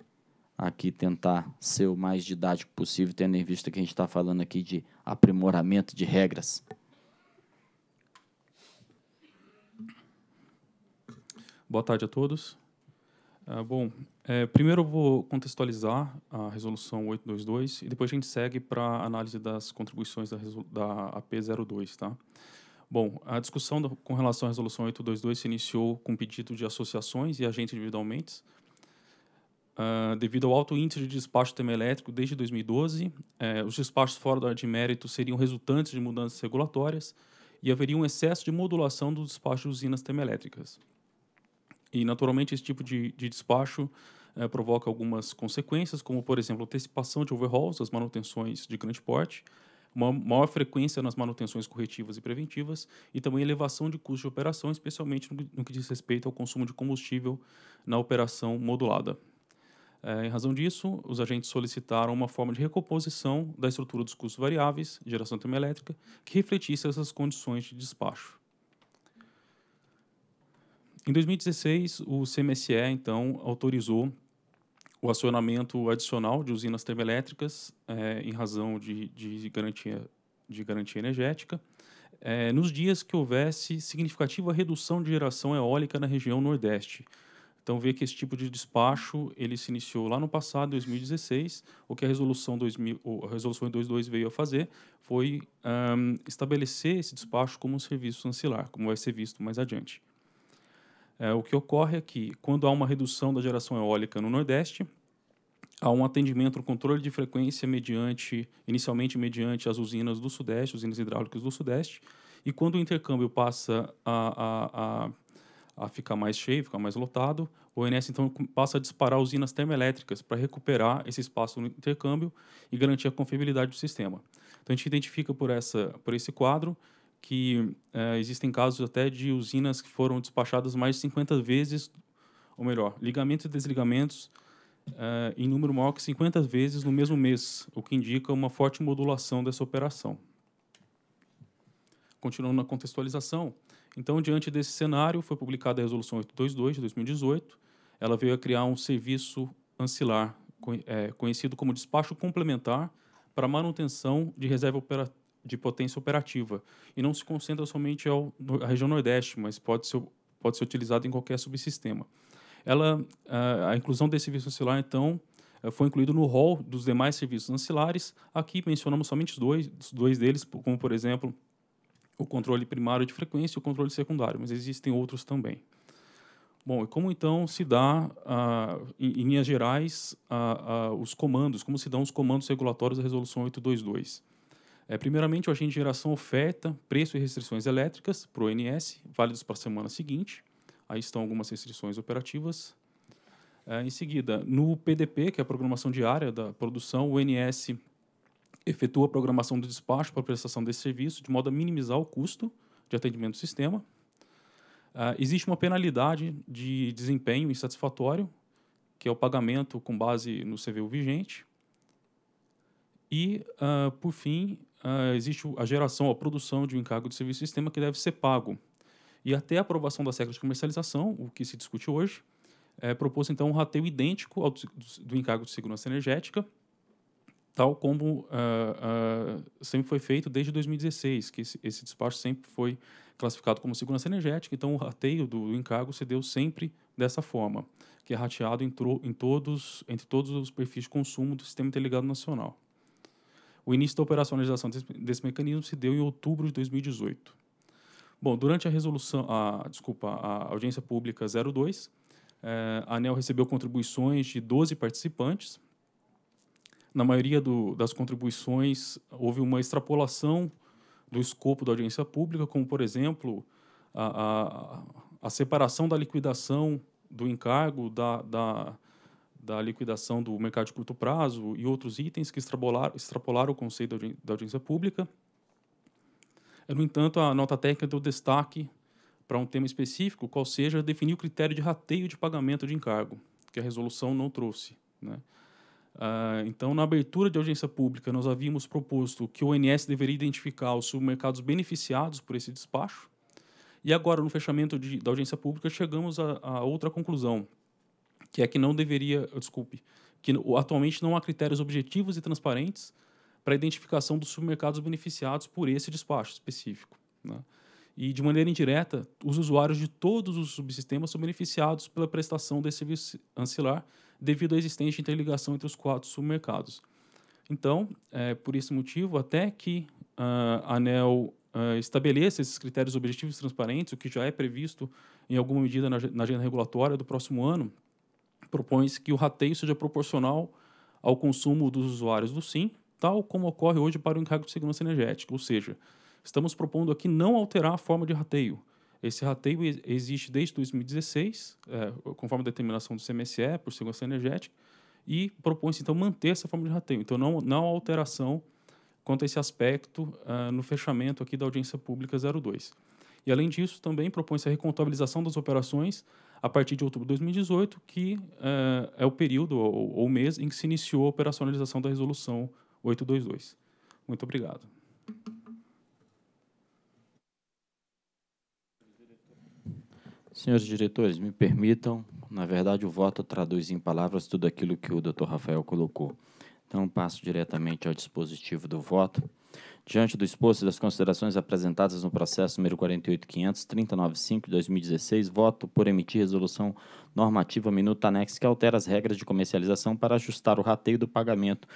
aqui tentar ser o mais didático possível, tendo em vista que a gente está falando aqui de aprimoramento de regras. Boa tarde a todos. Ah, bom, é, primeiro eu vou contextualizar a resolução 822 e depois a gente segue para a análise das contribuições da, da AP02, tá? Bom, a discussão do, com relação à resolução 822 se iniciou com pedido de associações e agentes individualmente, Uh, devido ao alto índice de despacho termoelétrico desde 2012, eh, é, os despachos fora do de mérito seriam resultantes de mudanças regulatórias e haveria um excesso de modulação dos despachos de usinas termoelétricas. E, naturalmente, esse tipo de, de despacho é, provoca algumas consequências, como, por exemplo, antecipação de overhauls, as manutenções de grande porte, uma maior frequência nas manutenções corretivas e preventivas e também elevação de custo de operação, especialmente no que diz respeito ao consumo de combustível na operação modulada. É, em razão disso, os agentes solicitaram uma forma de recomposição da estrutura dos custos variáveis, geração termoelétrica, que refletisse essas condições de despacho em 2016, o CMSE, então, autorizou o acionamento adicional de usinas termoelétricas é, em razão de, de, garantia, de garantia energética, é, nos dias que houvesse significativa redução de geração eólica na região Nordeste. Então, vê que esse tipo de despacho ele se iniciou lá no passado, 2016. O que a resolução, 2000, a resolução 22 veio a fazer foi um, estabelecer esse despacho como um serviço ancilar, como vai ser visto mais adiante. É, o que ocorre é que, quando há uma redução da geração eólica no Nordeste, há um atendimento um controle de frequência mediante, inicialmente mediante as usinas do Sudeste, usinas hidráulicas do Sudeste, e quando o intercâmbio passa a, a, a, a ficar mais cheio, ficar mais lotado, o ONS então passa a disparar usinas termoelétricas para recuperar esse espaço no intercâmbio e garantir a confiabilidade do sistema. Então a gente identifica por, essa, por esse quadro que é, existem casos até de usinas que foram despachadas mais de 50 vezes, ou melhor, ligamentos e desligamentos é, em número maior que 50 vezes no mesmo mês, o que indica uma forte modulação dessa operação. Continuando na contextualização, então, diante desse cenário, foi publicada a Resolução 822 de 2018. Ela veio a criar um serviço ancilar, eh, conhecido como despacho complementar, para manutenção de reserva operacional de potência operativa e não se concentra somente ao, no, à região Nordeste, mas pode ser, pode ser utilizado em qualquer subsistema. Ela, a, a inclusão desse serviço ancilar, então, eh, foi incluído no rol dos demais serviços ancilares. Aqui mencionamos somente dois, dois deles, como, por exemplo, o controle primário de frequência e o controle secundário, mas existem outros também. Bom, e como então se dá, uh, em, em linhas gerais, uh, uh, os comandos, como se dão os comandos regulatórios da Resolução 822? É, primeiramente, o agente de geração oferta preço e restrições elétricas para o ONS, válidos para a semana seguinte. Aí estão algumas restrições operativas. É, em seguida, no PDP, que é a programação diária da produção, o ONS efetua a programação do despacho para a prestação desse serviço, de modo a minimizar o custo de atendimento do sistema. É, existe uma penalidade de desempenho insatisfatório, que é o pagamento com base no CVU vigente. E, uh, por fim, uh, existe a geração, a produção de um encargo de serviço de sistema que deve ser pago. E até a aprovação das regras de comercialização, o que se discute hoje, é proposto então um rateio idêntico ao do, do encargo de segurança energética, tal como uh, uh, sempre foi feito desde 2016, que esse, esse, despacho sempre foi classificado como segurança energética, então o rateio do, do encargo se deu sempre dessa forma, que é rateado em, em todos, entre todos os perfis de consumo do Sistema Interligado Nacional. O início da operacionalização desse, desse mecanismo se deu em outubro de 2018. Bom, durante a resolução, a, desculpa, a audiência pública 02, eh, a ANEL recebeu contribuições de 12 participantes. Na maioria do, das contribuições, houve uma extrapolação do escopo da audiência pública, como, por exemplo, a, a, a separação da liquidação do encargo da, da, da liquidação do mercado de curto prazo e outros itens que extrapolaram, extrapolaram o conceito da, audiência pública. É, no entanto, a nota técnica deu destaque para um tema específico, qual seja definir o critério de rateio de pagamento de encargo, que a resolução não trouxe. Né? Uh, então, na abertura de audiência pública, nós havíamos proposto que o ONS deveria identificar os submercados beneficiados por esse despacho, e agora, no fechamento de, da audiência pública, chegamos a, a outra conclusão, que é que não deveria, desculpe, que atualmente não há critérios objetivos e transparentes para a identificação dos supermercados beneficiados por esse despacho específico. Né? E, de maneira indireta, os usuários de todos os subsistemas são beneficiados pela prestação desse serviço ancilar devido à existente interligação entre os quatro submercados. Então, é, por esse motivo, até que uh, a ANEL uh, estabeleça esses critérios objetivos transparentes, o que já é previsto em alguma medida na, na agenda regulatória do próximo ano, propõe-se que o rateio seja proporcional ao consumo dos usuários do SIM, tal como ocorre hoje para o encargo de segurança energética. Ou seja, estamos propondo aqui não alterar a forma de rateio. Esse rateio existe desde 2016, é, conforme a determinação do CMSE por segurança energética, e propõe-se então manter essa forma de rateio. Então, não, não há alteração quanto a esse aspecto uh, no fechamento aqui da audiência pública 02. E, além disso, também propõe-se a recontabilização das operações a partir de outubro de 2018, que uh, é o período ou, ou mês em que se iniciou a operacionalização da resolução 822. Muito obrigado. Senhores diretores, me permitam, na verdade, o voto traduz em palavras tudo aquilo que o Dr. Rafael colocou. Então, passo diretamente ao dispositivo do voto. Diante do exposto e das considerações apresentadas no processo número 48.500.395 de 2016, voto por emitir resolução normativa minuta anexo que altera as regras de comercialização para ajustar o rateio do pagamento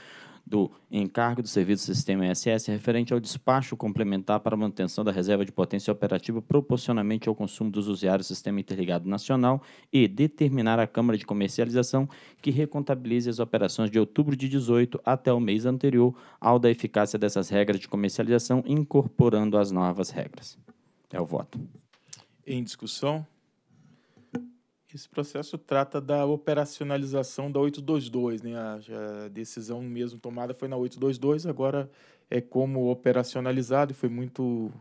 do encargo do serviço do sistema ISS referente ao despacho complementar para manutenção da reserva de potência operativa proporcionalmente ao consumo dos usuários do Sistema Interligado Nacional e determinar à Câmara de Comercialização que recontabilize as operações de outubro de 18 até o mês anterior ao da eficácia dessas regras de comercialização, incorporando as novas regras. É o voto. Em discussão? Esse processo trata da operacionalização da 822, né? A, a decisão mesmo tomada foi na 822, agora é como operacionalizado e foi muito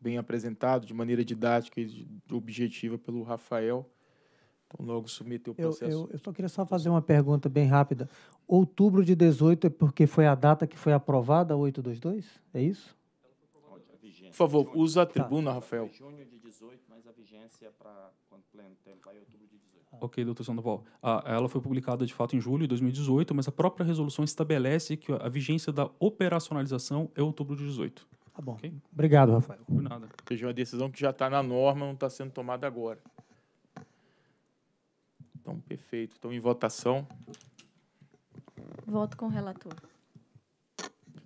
bem apresentado de maneira didática e objetiva pelo Rafael. Então, logo submeteu o processo. Eu, eu, eu, só queria só fazer uma pergunta bem rápida. Outubro de 18 é porque foi a data que foi aprovada a 822? É isso? Por favor, usa a tribuna, tá. Rafael. Junho de 18, mas a vigência é para quando pleno tempo, aí outubro de 18. Ah. Ok, doutor Sandoval. Ah, ela foi publicada, de fato, em julho de 2018, mas a própria resolução estabelece que a vigência da operacionalização é outubro de 18. Tá bom. Okay? Obrigado, Rafael. Por nada. Ou seja, uma decisão que já está na norma, não está sendo tomada agora. Então, perfeito. Então, em votação. Voto com o relator.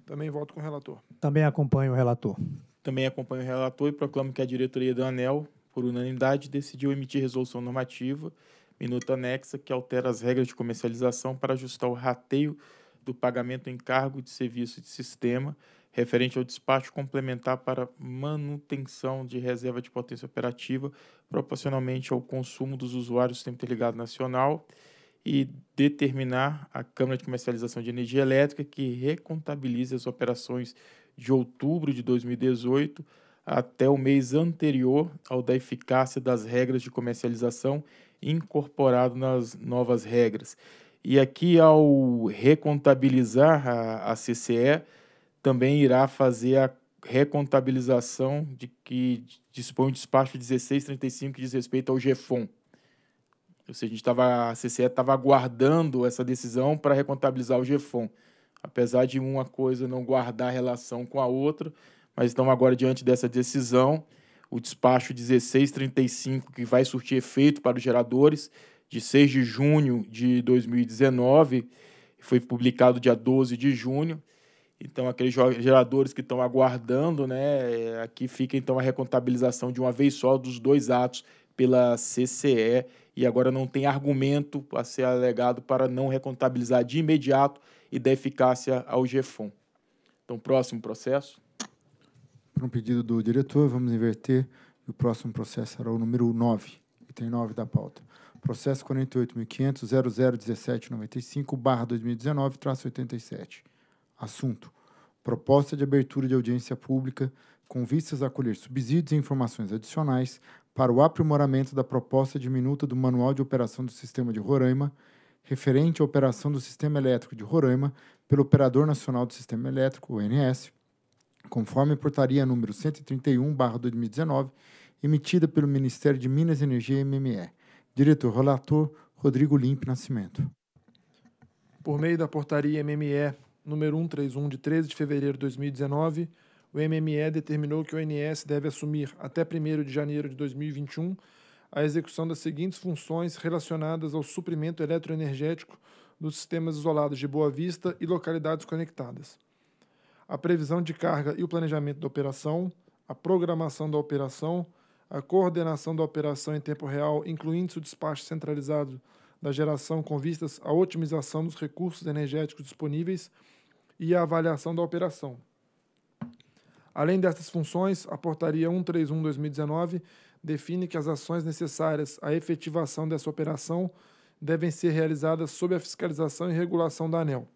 Também voto com o relator. Também acompanho o relator. Também acompanho o relator e proclamo que a diretoria do ANEL, por unanimidade, decidiu emitir resolução normativa, minuta anexa, que altera as regras de comercialização para ajustar o rateio do pagamento em cargo de serviço de sistema referente ao despacho complementar para manutenção de reserva de potência operativa proporcionalmente ao consumo dos usuários do tempo ligado nacional e determinar a Câmara de Comercialização de Energia Elétrica que recontabilize as operações de outubro de 2018 até o mês anterior ao da eficácia das regras de comercialização incorporado nas novas regras. E aqui, ao recontabilizar a, a CCE, também irá fazer a recontabilização de que dispõe o despacho 1635 que diz respeito ao GFON. Ou seja, a, gente tava, a CCE estava aguardando essa decisão para recontabilizar o GFON apesar de uma coisa não guardar relação com a outra, mas então agora diante dessa decisão, o despacho 1635 que vai surtir efeito para os geradores de 6 de junho de 2019, foi publicado dia 12 de junho. Então aqueles geradores que estão aguardando, né, é, aqui fica então a recontabilização de uma vez só dos dois atos pela CCE e agora não tem argumento a ser alegado para não recontabilizar de imediato e da eficácia ao GFOM. Então, próximo processo. Por um pedido do diretor, vamos inverter. O próximo processo será o número 9, item 9 da pauta. Processo 48.500.001795-2019-87. Assunto. Proposta de abertura de audiência pública com vistas a colher subsídios e informações adicionais para o aprimoramento da proposta de minuta do Manual de Operação do Sistema de Roraima referente à operação do Sistema Elétrico de Roraima pelo Operador Nacional do Sistema Elétrico, ONS, conforme portaria número 131/2019, emitida pelo Ministério de Minas e Energia e MME. Diretor relator Rodrigo Limpe Nascimento. Por meio da portaria MME número 131 de 13 de fevereiro de 2019, o MME determinou que o ONS deve assumir até 1 de janeiro de 2021 a execução das seguintes funções relacionadas ao suprimento eletroenergético dos sistemas isolados de Boa Vista e localidades conectadas: a previsão de carga e o planejamento da operação, a programação da operação, a coordenação da operação em tempo real, incluindo o despacho centralizado da geração com vistas à otimização dos recursos energéticos disponíveis e a avaliação da operação. Além destas funções, a Portaria 131-2019 define que as ações necessárias à efetivação dessa operação devem ser realizadas sob a fiscalização e regulação da ANEL.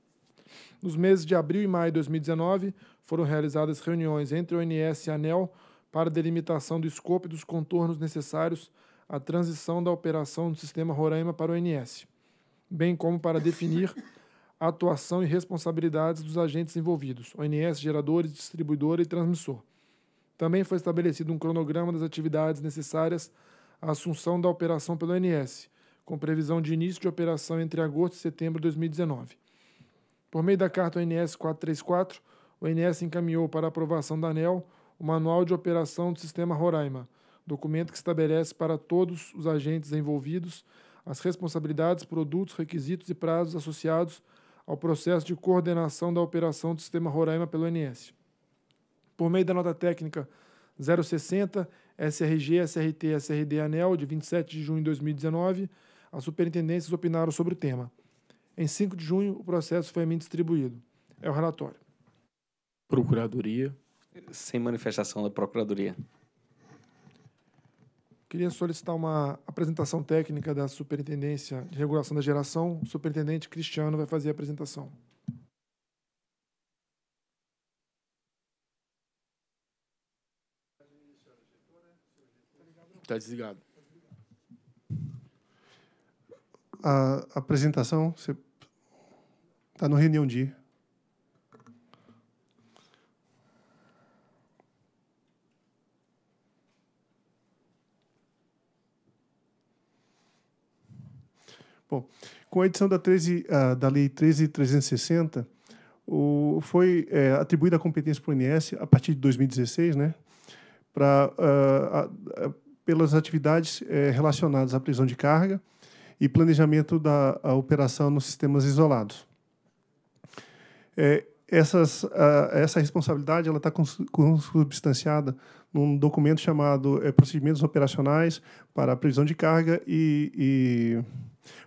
Nos meses de abril e maio de 2019, foram realizadas reuniões entre a ONS e a ANEL para delimitação do escopo e dos contornos necessários à transição da operação do sistema Roraima para o ONS, bem como para definir a atuação e responsabilidades dos agentes envolvidos, ONS, geradores, distribuidor e transmissor. Também foi estabelecido um cronograma das atividades necessárias à assunção da operação pelo ONS, com previsão de início de operação entre agosto e setembro de 2019. Por meio da carta ONS 434, o ONS encaminhou para aprovação da ANEL o Manual de Operação do Sistema Roraima, documento que estabelece para todos os agentes envolvidos as responsabilidades, produtos, requisitos e prazos associados ao processo de coordenação da operação do Sistema Roraima pelo ONS por meio da nota técnica 060 SRG, SRT, SRD ANEL, de 27 de junho de 2019, as superintendências opinaram sobre o tema. Em 5 de junho, o processo foi a mim distribuído. É o relatório. Procuradoria. Sem manifestação da Procuradoria. Queria solicitar uma apresentação técnica da Superintendência de Regulação da Geração. O superintendente Cristiano vai fazer a apresentação. Está desligado. A apresentação, você está no reunião de. Bom, com a edição da, 13, da Lei 13.360, o, foi é, atribuída a competência para o INS a partir de 2016, né, para uh, ah, pelas atividades é, relacionadas à prisão de carga e planejamento da operação nos sistemas isolados. É, essas, a, essa responsabilidade ela está consubstanciada num documento chamado é, Procedimentos Operacionais para a Previsão de Carga e, e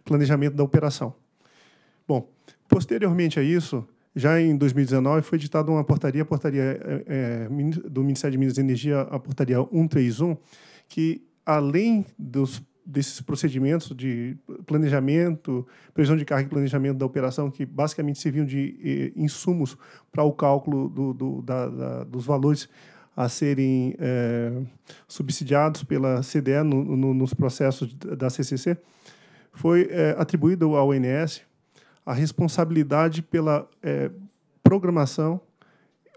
Planejamento da Operação. Bom, posteriormente a isso, já em 2019 foi editada uma portaria, portaria é, do Ministério de Minas e Energia, a portaria 131, que, além dos, desses procedimentos de planejamento, previsão de carga e planejamento da operação, que basicamente serviam de eh, insumos para o cálculo do, do, da, da, dos valores a serem eh, subsidiados pela CDE no, no, nos processos da CCC, foi eh, atribuído ao ONS a responsabilidade pela eh, programação,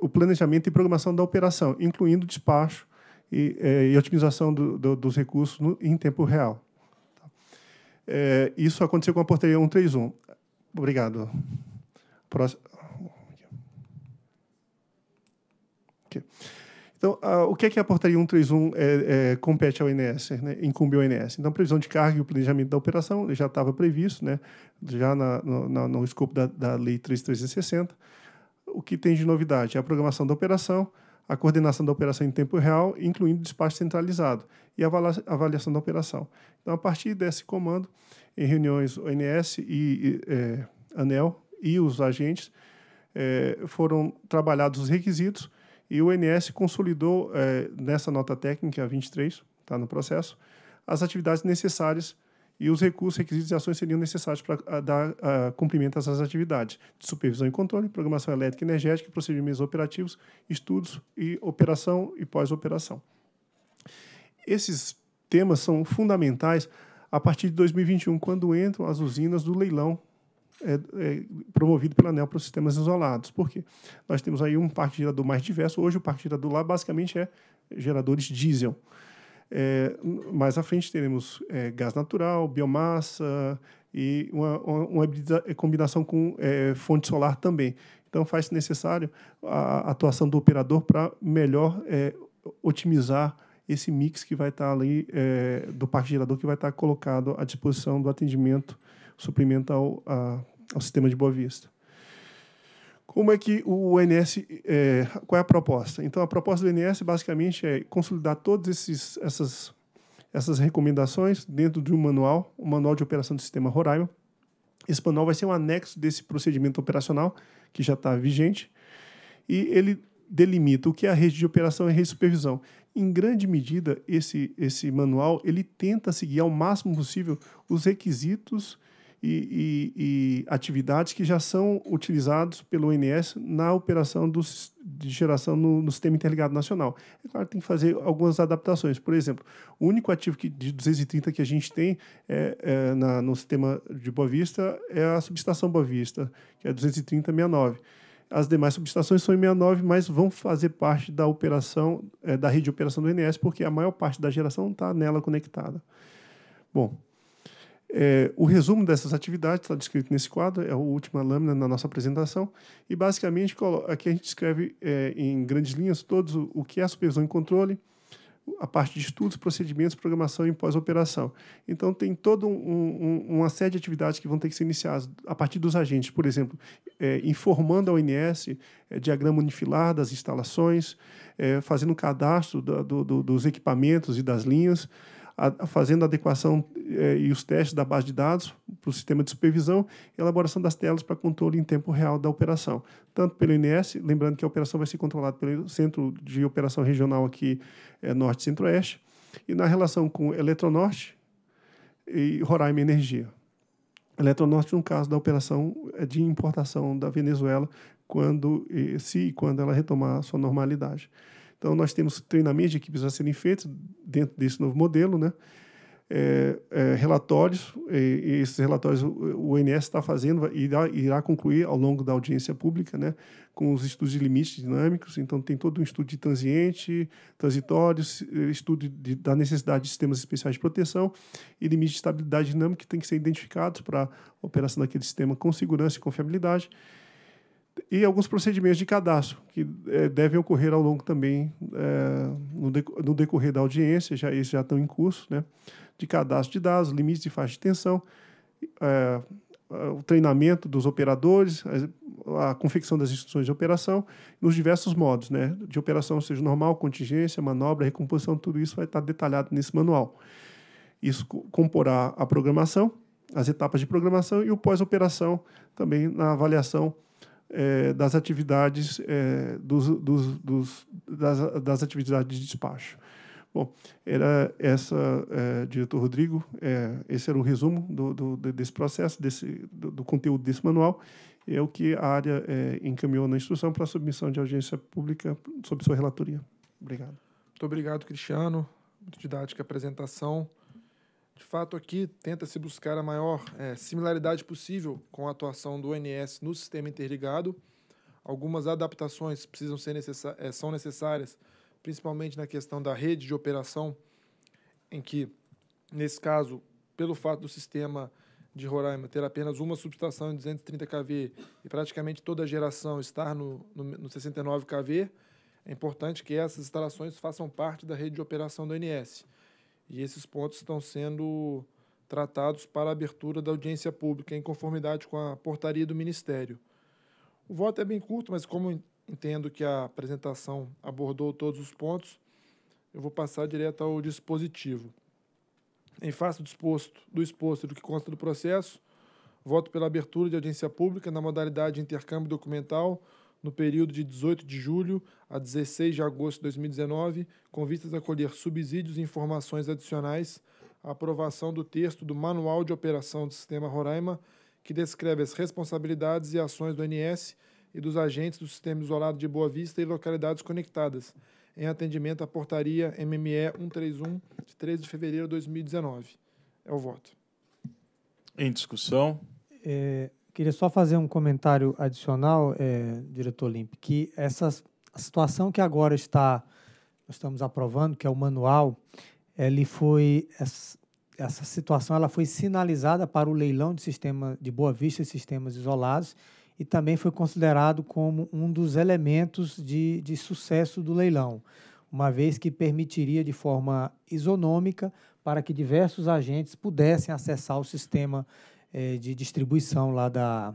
o planejamento e programação da operação, incluindo despacho e, é, e otimização do, do, dos recursos no, em tempo real. Tá? É, isso aconteceu com a portaria 131. Obrigado. Então, a, o que é que a portaria 131 é, é, compete ao INS, né? incumbe ao INS? Então, previsão de carga e o planejamento da operação já estava previsto, né? já na, no, no, escopo da, da Lei 3360. O que tem de novidade é a programação da operação, a coordenação da operação em tempo real, incluindo despacho centralizado, e a avaliação da operação. Então, a partir desse comando, em reuniões ONS e, e é, ANEL e os agentes, é, foram trabalhados os requisitos e o ONS consolidou é, nessa nota técnica 23, está no processo, as atividades necessárias e os recursos, requisitos e ações seriam necessários para ah, dar a, ah, cumprimento a essas atividades de supervisão e controle, programação elétrica e energética, procedimentos operativos, estudos e operação e pós-operação. Esses temas são fundamentais a partir de 2021, quando entram as usinas do leilão é, é, promovido pela ANEL para os sistemas isolados. Por quê? Nós temos aí um parque gerador mais diverso. Hoje, o parque gerador lá basicamente é geradores diesel. É, mais à frente teremos é, gás natural, biomassa e uma, uma, uma é, combinação com é, fonte solar também. Então, faz-se necessário a atuação do operador para melhor é, otimizar esse mix que vai estar tá ali é, do parque gerador que vai estar tá colocado à disposição do atendimento, suprimento ao, a, ao sistema de Boa Vista. Como é que o INS, é, qual é a proposta? Então, a proposta do INS basicamente é consolidar todas essas, essas recomendações dentro de um manual, o um Manual de Operação do Sistema Roraima. Esse manual vai ser um anexo desse procedimento operacional, que já está vigente, e ele delimita o que é a rede de operação e rede de supervisão. Em grande medida, esse, esse manual ele tenta seguir ao máximo possível os requisitos e, e, e atividades que já são utilizados pelo INS na operação de geração no, no, Sistema Interligado Nacional. É claro, tem que fazer algumas adaptações. Por exemplo, o único ativo que, de 230 que a gente tem é, é na, no sistema de Boa Vista é a subestação Boa Vista, que é 23069 as demais subestações são em 69, mas vão fazer parte da operação, é, da rede de operação do INS, porque a maior parte da geração está nela conectada. Bom, é, o resumo dessas atividades está descrito nesse quadro, é a última lâmina na nossa apresentação, e basicamente aqui a gente escreve é, em grandes linhas todos o, que é a supervisão e controle, a parte de estudos, procedimentos, programação e pós-operação. Então tem toda um, um, uma série de atividades que vão ter que ser iniciadas a partir dos agentes, por exemplo, é, informando a ONS, é, diagrama unifilar das instalações, é, fazendo o cadastro da, do, do, dos equipamentos e das linhas, a, fazendo a adequação eh, e os testes da base de dados para o sistema de supervisão e elaboração das telas para controle em tempo real da operação, tanto pelo INS, lembrando que a operação vai ser controlada pelo Centro de Operação Regional aqui eh, Norte Centro-Oeste, e na relação com Eletronorte e Roraima Energia. Eletronorte, no caso da operação é de importação da Venezuela, quando, eh, se e quando ela retomar sua normalidade. Então, nós temos treinamentos de equipes a serem feitos dentro desse novo modelo, né? É, é, relatórios, e esses relatórios o INS está fazendo e irá, irá, concluir ao longo da audiência pública, né, com os estudos de limites dinâmicos. Então, tem todo um estudo de transiente, transitório, estudo de, da necessidade de sistemas especiais de proteção e limites de estabilidade dinâmica que tem que ser identificados para a operação daquele sistema com segurança e confiabilidade e alguns procedimentos de cadastro que é, devem ocorrer ao longo também é, no, dec no, decorrer da audiência, já esses já estão em curso, né? De cadastro de dados, limites de faixa de tensão, é, o treinamento dos operadores, a, a, confecção das instruções de operação, nos diversos modos, né? De operação, seja normal, contingência, manobra, recomposição, tudo isso vai estar detalhado nesse manual. Isso comporá a programação, as etapas de programação e o pós-operação também na avaliação é, das atividades é, dos, dos, dos, das, das, atividades de despacho. Bom, era essa, é, diretor Rodrigo, é, esse era o resumo do, do, desse processo, desse, do, do, conteúdo desse manual, é o que a área é, encaminhou na instrução para submissão de audiência pública sob sua relatoria. Obrigado. Muito obrigado, Cristiano. Muito didática a apresentação. De fato, aqui tenta-se buscar a maior é, similaridade possível com a atuação do ONS no sistema interligado. Algumas adaptações precisam ser necessa é, são necessárias, principalmente na questão da rede de operação, em que, nesse caso, pelo fato do sistema de Roraima ter apenas uma subestação em 230 kV e praticamente toda a geração estar no, no, no 69 kV, é importante que essas instalações façam parte da rede de operação do ONS. E esses pontos estão sendo tratados para abertura da audiência pública, em conformidade com a portaria do Ministério. O voto é bem curto, mas como entendo que a apresentação abordou todos os pontos, eu vou passar direto ao dispositivo. Em face do exposto, do exposto do que consta do processo, voto pela abertura de audiência pública na modalidade intercâmbio documental no período de 18 de julho a 16 de agosto de 2019, com vistas a colher subsídios e informações adicionais à aprovação do texto do Manual de Operação do Sistema Roraima, que descreve as responsabilidades e ações do ANS e dos agentes do Sistema Isolado de Boa Vista e localidades conectadas, em atendimento à portaria MME 131, de 13 de fevereiro de 2019. É o voto. Em discussão. É, Queria só fazer um comentário adicional, é, diretor Limp, que essa situação que agora está, nós estamos aprovando, que é o manual, ele foi essa, situação ela foi sinalizada para o leilão de sistema de Boa Vista e sistemas isolados e também foi considerado como um dos elementos de, de sucesso do leilão, uma vez que permitiria de forma isonômica para que diversos agentes pudessem acessar o sistema é, de distribuição lá da,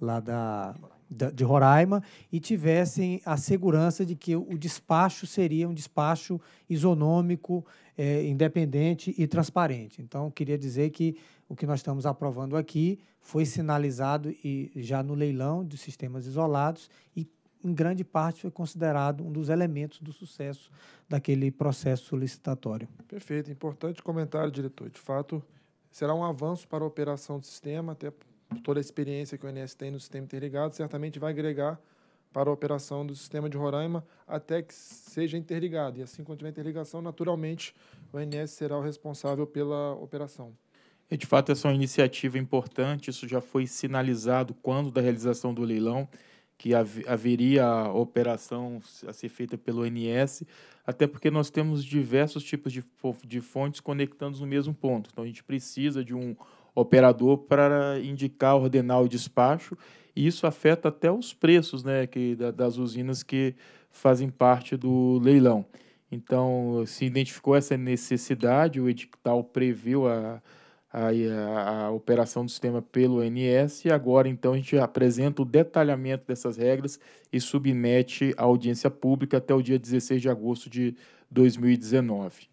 lá da, da, de Roraima e tivessem a segurança de que o despacho seria um despacho isonômico, é, independente e transparente. Então, queria dizer que o que nós estamos aprovando aqui foi sinalizado e já no leilão de sistemas isolados e em grande parte foi considerado um dos elementos do sucesso daquele processo licitatório. Perfeito, importante comentário, diretor. De fato, será um avanço para a operação do sistema, até toda a experiência que o INS tem no sistema interligado, certamente vai agregar para a operação do sistema de Roraima até que seja interligado. E assim, quando tiver interligação, naturalmente o INS será o responsável pela operação. E, de fato, essa é uma iniciativa importante, isso já foi sinalizado quando da realização do leilão que haveria a operação a ser feita pelo NS, até porque nós temos diversos tipos de, de fontes conectando no mesmo ponto. Então, a gente precisa de um operador para indicar, ordenar o despacho, e isso afeta até os preços né, que, das usinas que fazem parte do leilão. Então, se identificou essa necessidade, o edital preveu a, a, a, a operação do sistema pelo ONS e agora então a gente apresenta o detalhamento dessas regras e submete à audiência pública até o dia 16 de agosto de 2019.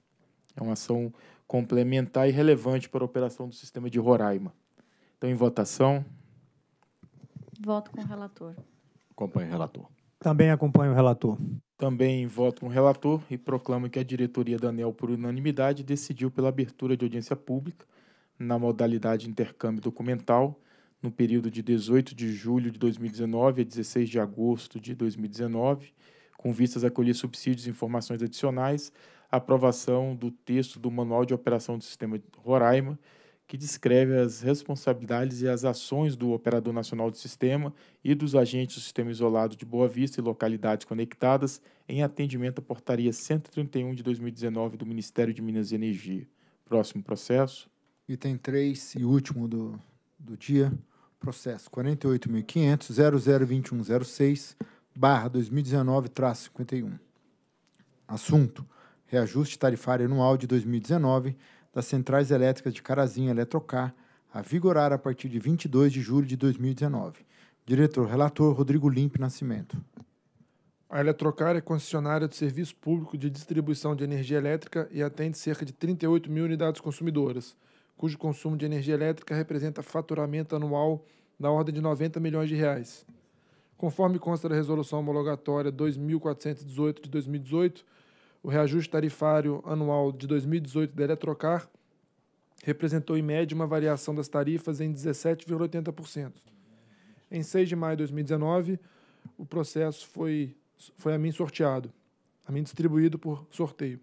É uma ação complementar e relevante para a operação do sistema de Roraima. Então, em votação. Voto com o relator. Acompanho o relator. Também acompanho o relator. Também voto com o relator e proclamo que a diretoria da ANEL, por unanimidade, decidiu pela abertura de audiência pública na modalidade intercâmbio documental no período de 18 de julho de 2019 a 16 de agosto de 2019, com vistas a colher subsídios e informações adicionais, aprovação do texto do Manual de Operação do Sistema Roraima, que descreve as responsabilidades e as ações do Operador Nacional do Sistema e dos agentes do Sistema Isolado de Boa Vista e localidades conectadas em atendimento à Portaria 131 de 2019 do Ministério de Minas e Energia. Próximo processo. Item 3 e último do, do dia, processo 48.500.002106, barra 2019, traço 51. Assunto, reajuste tarifário anual de 2019 das centrais elétricas de Carazinho Eletrocar, a vigorar a partir de 22 de julho de 2019. Diretor relator Rodrigo Limpe Nascimento. A Eletrocar é concessionária do Serviço Público de Distribuição de Energia Elétrica e atende cerca de 38 mil unidades consumidoras cujo consumo de energia elétrica representa faturamento anual na ordem de 90 milhões de reais. Conforme consta da Resolução Homologatória 2418 de 2018, o reajuste tarifário anual de 2018 da Eletrocar representou, em média, uma variação das tarifas em 17,80%. Em 6 de maio de 2019, o processo foi, foi a mim sorteado, a mim distribuído por sorteio.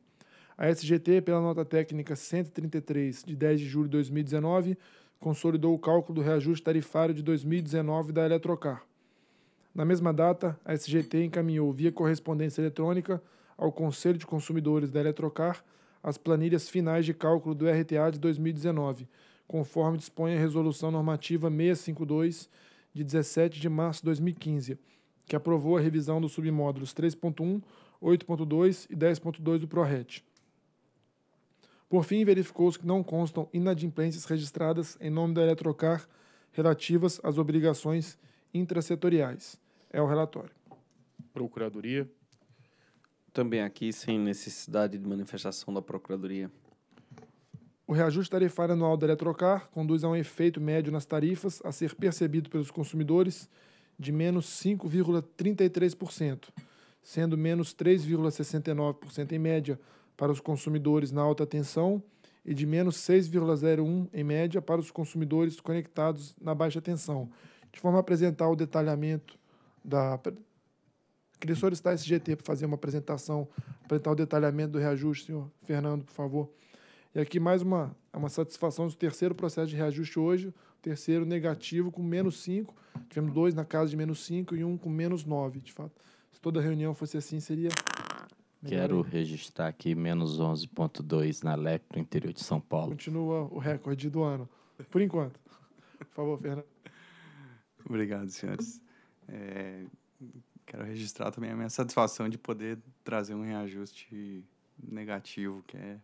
A SGT, pela nota técnica 133 de 10 de julho de 2019, consolidou o cálculo do reajuste tarifário de 2019 da Eletrocar. Na mesma data, a SGT encaminhou via correspondência eletrônica ao Conselho de Consumidores da Eletrocar as planilhas finais de cálculo do RTA de 2019, conforme dispõe a Resolução Normativa 652 de 17 de março de 2015, que aprovou a revisão dos submódulos 3.1, 8.2 e 10.2 do ProRet. Por fim, verificou-se que não constam inadimplências registradas em nome da Eletrocar relativas às obrigações intrasetoriais. É o relatório. Procuradoria. Também aqui, sem necessidade de manifestação da Procuradoria. O reajuste tarifário anual da Eletrocar conduz a um efeito médio nas tarifas a ser percebido pelos consumidores de menos 5,33%, sendo menos 3,69% em média para os consumidores na alta tensão e de menos 6,01 em média para os consumidores conectados na baixa tensão, de forma a apresentar o detalhamento da. Queria solicitar esse GT para fazer uma apresentação, apresentar o detalhamento do reajuste, senhor Fernando, por favor. E aqui mais uma, uma satisfação do terceiro processo de reajuste hoje, terceiro negativo com menos 5, tivemos dois na casa de menos 5 e um com menos 9, de fato. Se toda reunião fosse assim, seria Quero registrar aqui menos 11,2 na LEP o interior de São Paulo. Continua o recorde do ano, por enquanto. Por favor, Fernando. Obrigado, senhores. É, quero registrar também a minha satisfação de poder trazer um reajuste negativo, que é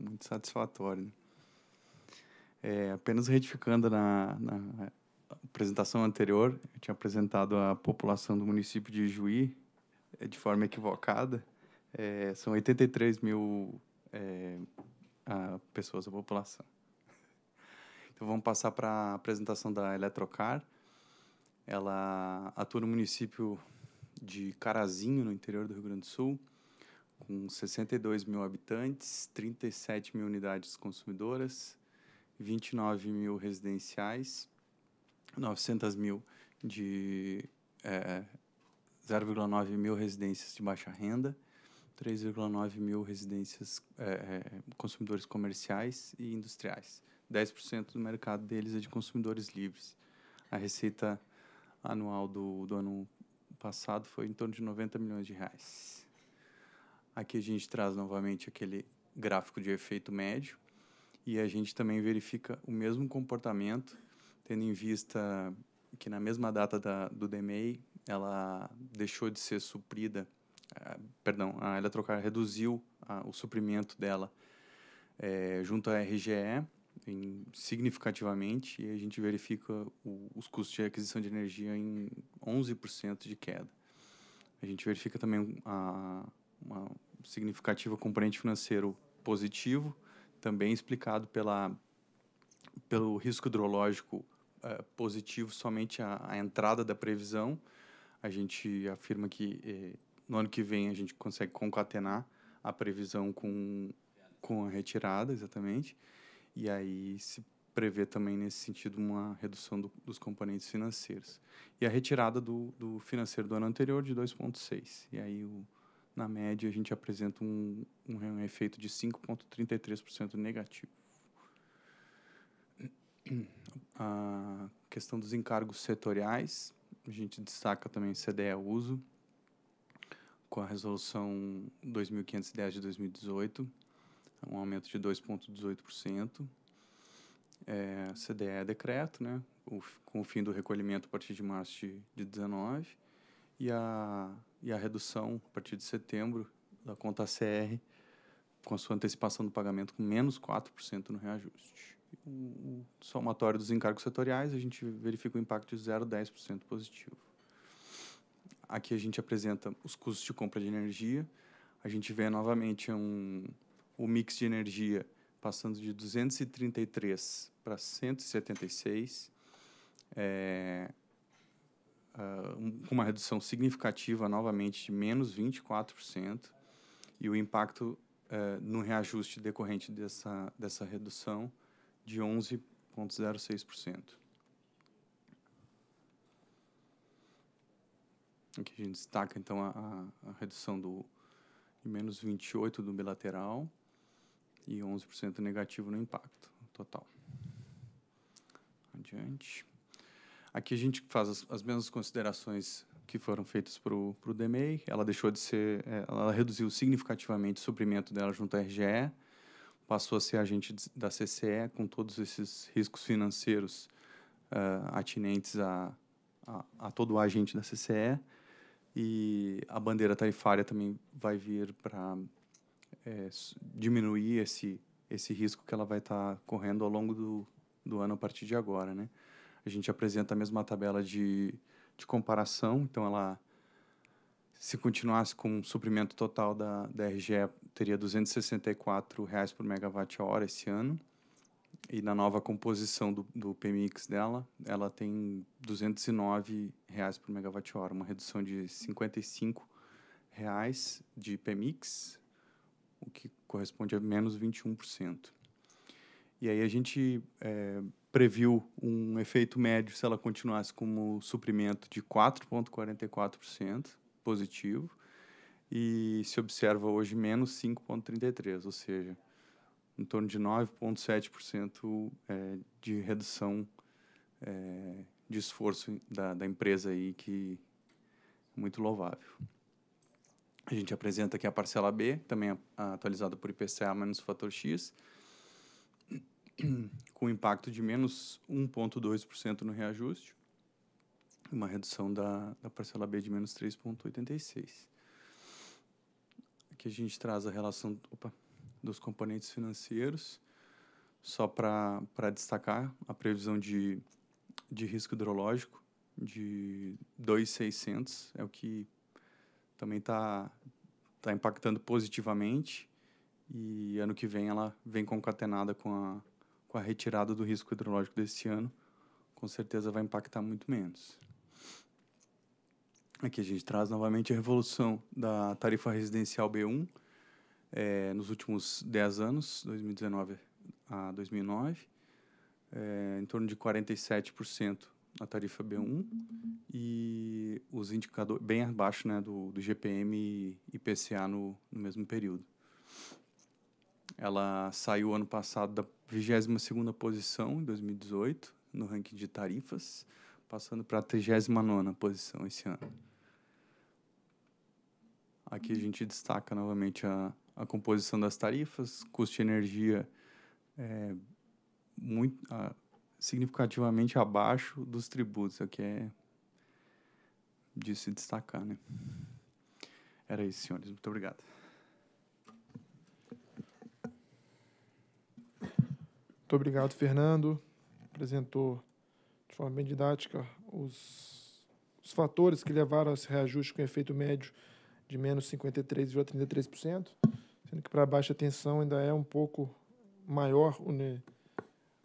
muito satisfatório. Né? É, apenas retificando na, na apresentação anterior, eu tinha apresentado a população do município de Juí é, de forma equivocada é, são 83 mil é, a pessoas da população. Então vamos passar para a apresentação da Eletrocar. Ela atua no município de Carazinho, no interior do Rio Grande do Sul, com 62 mil habitantes, 37 mil unidades consumidoras, 29 mil residenciais, 900 mil de é, 0,9 mil residências de baixa renda 3,9 mil residências, é, é, consumidores comerciais e industriais. 10% do mercado deles é de consumidores livres. A receita anual do, do ano passado foi em torno de 90 milhões de reais. Aqui a gente traz novamente aquele gráfico de efeito médio e a gente também verifica o mesmo comportamento, tendo em vista que na mesma data da, do DMEI ela deixou de ser suprida perdão, a Eletrocar reduziu a, o suprimento dela é, junto à RGE em, significativamente e a gente verifica o, os custos de aquisição de energia em 11% de queda. A gente verifica também a, uma significativa componente financeiro positivo, também explicado pela, pelo risco hidrológico é, positivo somente a, a, entrada da previsão. A gente afirma que é, no ano que vem a gente consegue concatenar a previsão com, com a retirada, exatamente. E aí se prevê também nesse sentido uma redução do, dos componentes financeiros. E a retirada do, do financeiro do ano anterior de 2,6. E aí, o, na média, a gente apresenta um, um, um efeito de 5,33% negativo. A questão dos encargos setoriais, a gente destaca também CDE uso, com a resolução 2510 de 2018, um aumento de 2,18%. É, CDE é decreto, né, o, com o fim do recolhimento a partir de março de, 2019, 19 e a, e a redução a partir de setembro da conta CR com a sua antecipação do pagamento com menos 4% no reajuste. O, o somatório dos encargos setoriais, a gente verifica o impacto de 0,10% positivo. Aqui a gente apresenta os custos de compra de energia. A gente vê novamente um, o mix de energia passando de 233 para 176, é, uh, uma redução significativa novamente de menos 24%, e o impacto uh, no reajuste decorrente dessa, dessa redução de 11,06%. Aqui a gente destaca, então, a, a redução do, de menos 28% do bilateral e 11% negativo no impacto total. Adiante. Aqui a gente faz as, as mesmas considerações que foram feitas para o DMEI. Ela deixou de ser, é, ela reduziu significativamente o suprimento dela junto à RGE, passou a ser agente da CCE, com todos esses riscos financeiros uh, atinentes a, a, a todo o agente da CCE e a bandeira tarifária também vai vir para é, diminuir esse, esse risco que ela vai estar tá correndo ao longo do, do ano a partir de agora. Né? A gente apresenta a mesma tabela de, de comparação, então ela se continuasse com o suprimento total da, da RGE, teria R$ 264 reais por megawatt-hora esse ano. E na nova composição do, do PMX dela, ela tem R$ 209 reais por megawatt-hora, uma redução de R$ 55 reais de PMX, o que corresponde a menos 21%. E aí a gente é, previu um efeito médio se ela continuasse como suprimento de 4,44% positivo, e se observa hoje menos 5,33%, ou seja, em torno de 9,7% é, de redução é, de esforço da, da empresa aí, que é muito louvável. A gente apresenta aqui a parcela B, também atualizada por IPCA menos fator X, com impacto de menos 1,2% no reajuste, uma redução da, da parcela B de menos 3,86%. Aqui a gente traz a relação. Opa! dos componentes financeiros. Só para destacar a previsão de, de risco hidrológico de 2,600 é o que também está tá impactando positivamente. E ano que vem ela vem concatenada com a, com a retirada do risco hidrológico deste ano. Com certeza vai impactar muito menos. Aqui a gente traz novamente a revolução da tarifa residencial B1, é, nos últimos 10 anos, 2019 a 2009, é, eh, em torno de 47% na tarifa B1 e os indicadores bem abaixo né, do, do GPM e IPCA no, no mesmo período. Ela saiu ano passado da 22ª posição, em 2018, no ranking de tarifas, passando para a 39ª posição esse ano. Aqui a gente destaca novamente a, a composição das tarifas, custo de energia é, muito, ah, significativamente abaixo dos tributos, aqui é de se destacar. Né? Era isso, senhores. Muito obrigado. Muito obrigado, Fernando. Apresentou de forma bem didática os, os fatores que levaram a esse reajuste com efeito médio de menos 53,33% sendo que para baixa tensão ainda é um pouco maior o, ne,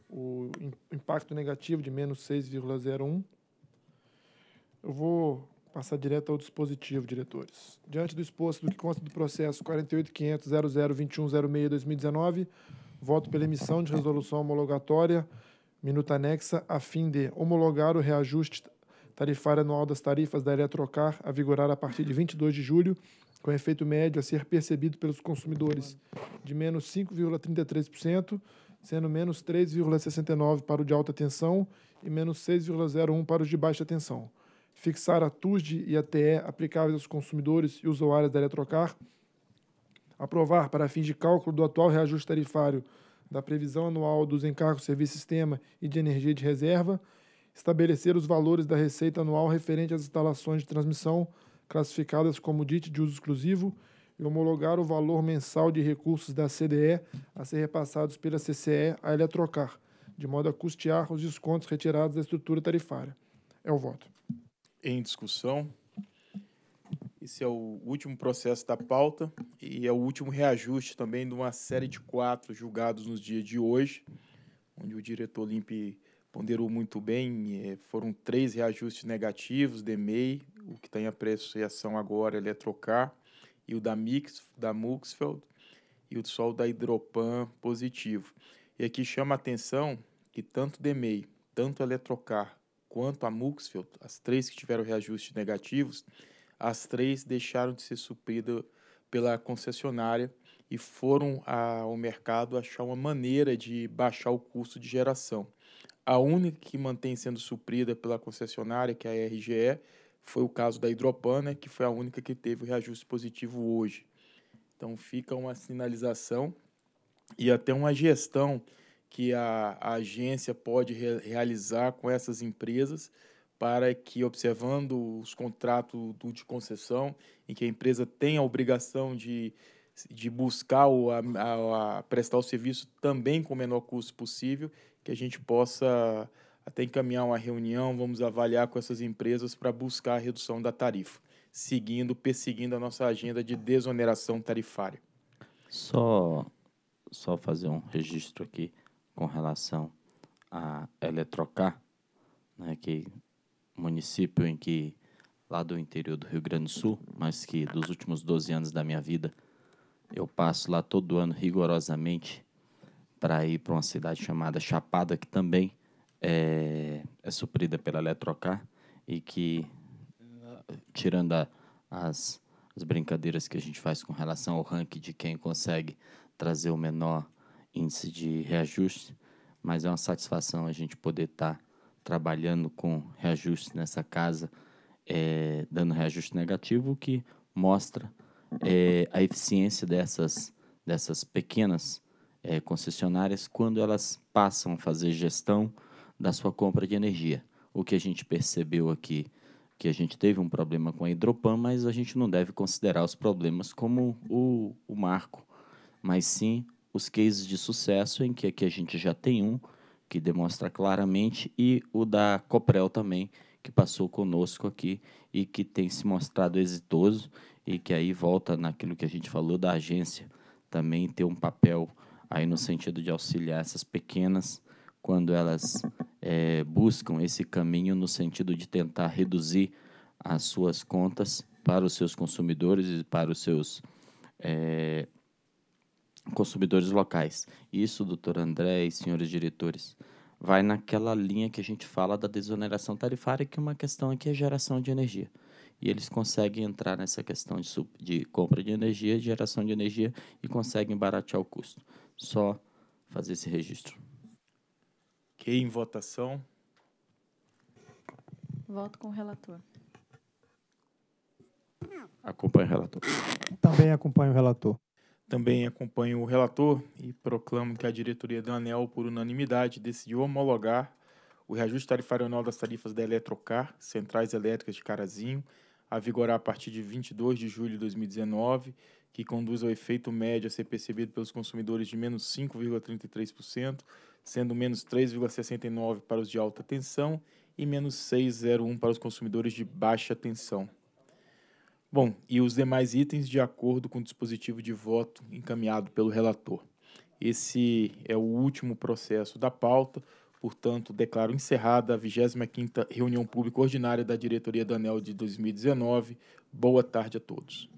o impacto negativo de menos 6,01. Eu vou passar direto ao dispositivo, diretores. Diante do exposto do que consta do processo 48.500.00.21.06.2019, voto pela emissão de resolução homologatória, minuta anexa, a fim de homologar o reajuste tarifário anual das tarifas da Eletrocar a vigorar a partir de 22 de julho com efeito médio a ser percebido pelos consumidores de menos 5,33%, sendo menos 3,69% para o de alta tensão e menos 6,01% para os de baixa tensão. Fixar a TUSD e a TE aplicáveis aos consumidores e usuários da Eletrocar. Aprovar, para fins de cálculo do atual reajuste tarifário da previsão anual dos encargos serviço-sistema e de energia de reserva, estabelecer os valores da receita anual referente às instalações de transmissão classificadas como DIT de uso exclusivo e homologar o valor mensal de recursos da CDE a ser repassados pela CCE à Eletrocar, de modo a custear os descontos retirados da estrutura tarifária. É o voto. Em discussão. Esse é o último processo da pauta e é o último reajuste também de uma série de quatro julgados nos dias de hoje, onde o diretor Limpe ponderou muito bem. Eh, foram três reajustes negativos de MEI, o que está em apreciação agora ele é trocar, e o da Mix, da Muxfeld e o sol da Hidropan positivo. E aqui chama a atenção que tanto DMEI, tanto a Eletrocar, é quanto a Muxfield, as três que tiveram reajustes negativos, as três deixaram de ser supridas pela concessionária e foram ao mercado achar uma maneira de baixar o custo de geração a única que mantém sendo suprida pela concessionária, que é a RGE, foi o caso da Hidropan, né, que foi a única que teve o reajuste positivo hoje. Então fica uma sinalização e até uma gestão que a, a agência pode re realizar com essas empresas para que, observando os contratos do, de concessão, em que a empresa tem a obrigação de, de buscar ou a, a, a prestar o serviço também com o menor custo possível, que a gente possa até encaminhar uma reunião, vamos avaliar com essas empresas para buscar a redução da tarifa, seguindo, perseguindo a nossa agenda de desoneração tarifária. Só, só fazer um registro aqui com relação a Eletrocar, né, que município em que lá do interior do Rio Grande do Sul, mas que dos últimos 12 anos da minha vida eu passo lá todo ano rigorosamente para ir para uma cidade chamada Chapada, que também é, é suprida pela Eletrocar e que, tirando a, as, as brincadeiras que a gente faz com relação ao ranking de quem consegue trazer o menor índice de reajuste, mas é uma satisfação a gente poder estar tá trabalhando com reajuste nessa casa, é, dando reajuste negativo, o que mostra é, a eficiência dessas, dessas pequenas é, concessionárias quando elas passam a fazer gestão da sua compra de energia. O que a gente percebeu aqui que a gente teve um problema com a Hidropan, mas a gente não deve considerar os problemas como o, o marco, mas sim os cases de sucesso, em que aqui a gente já tem um que demonstra claramente, e o da Coprel também, que passou conosco aqui e que tem se mostrado exitoso, e que aí volta naquilo que a gente falou da agência também ter um papel aí no sentido de auxiliar essas pequenas quando elas é, buscam esse caminho no sentido de tentar reduzir as suas contas para os seus consumidores e para os seus é, consumidores locais. Isso, doutor André e senhores diretores, vai naquela linha que a gente fala da desoneração tarifária, que é uma questão aqui é geração de energia. E eles conseguem entrar nessa questão de, de compra de energia, de geração de energia e conseguem baratear o custo. Só fazer esse registro. Quem em votação. Voto com o relator. Acompanho o relator. Também acompanho o relator. Também acompanho o relator e proclamo que a diretoria da ANEL, por unanimidade, decidiu homologar o reajuste tarifário anual das tarifas da Eletrocar, centrais elétricas de Carazinho, a vigorar a partir de 22 de julho de 2019 que conduz ao efeito médio a ser percebido pelos consumidores de menos 5,33%, sendo menos 3,69% para os de alta tensão e menos 6,01% para os consumidores de baixa tensão. Bom, e os demais itens de acordo com o dispositivo de voto encaminhado pelo relator. Esse é o último processo da pauta, portanto, declaro encerrada a 25ª reunião pública ordinária da diretoria da ANEL de 2019. Boa tarde a todos.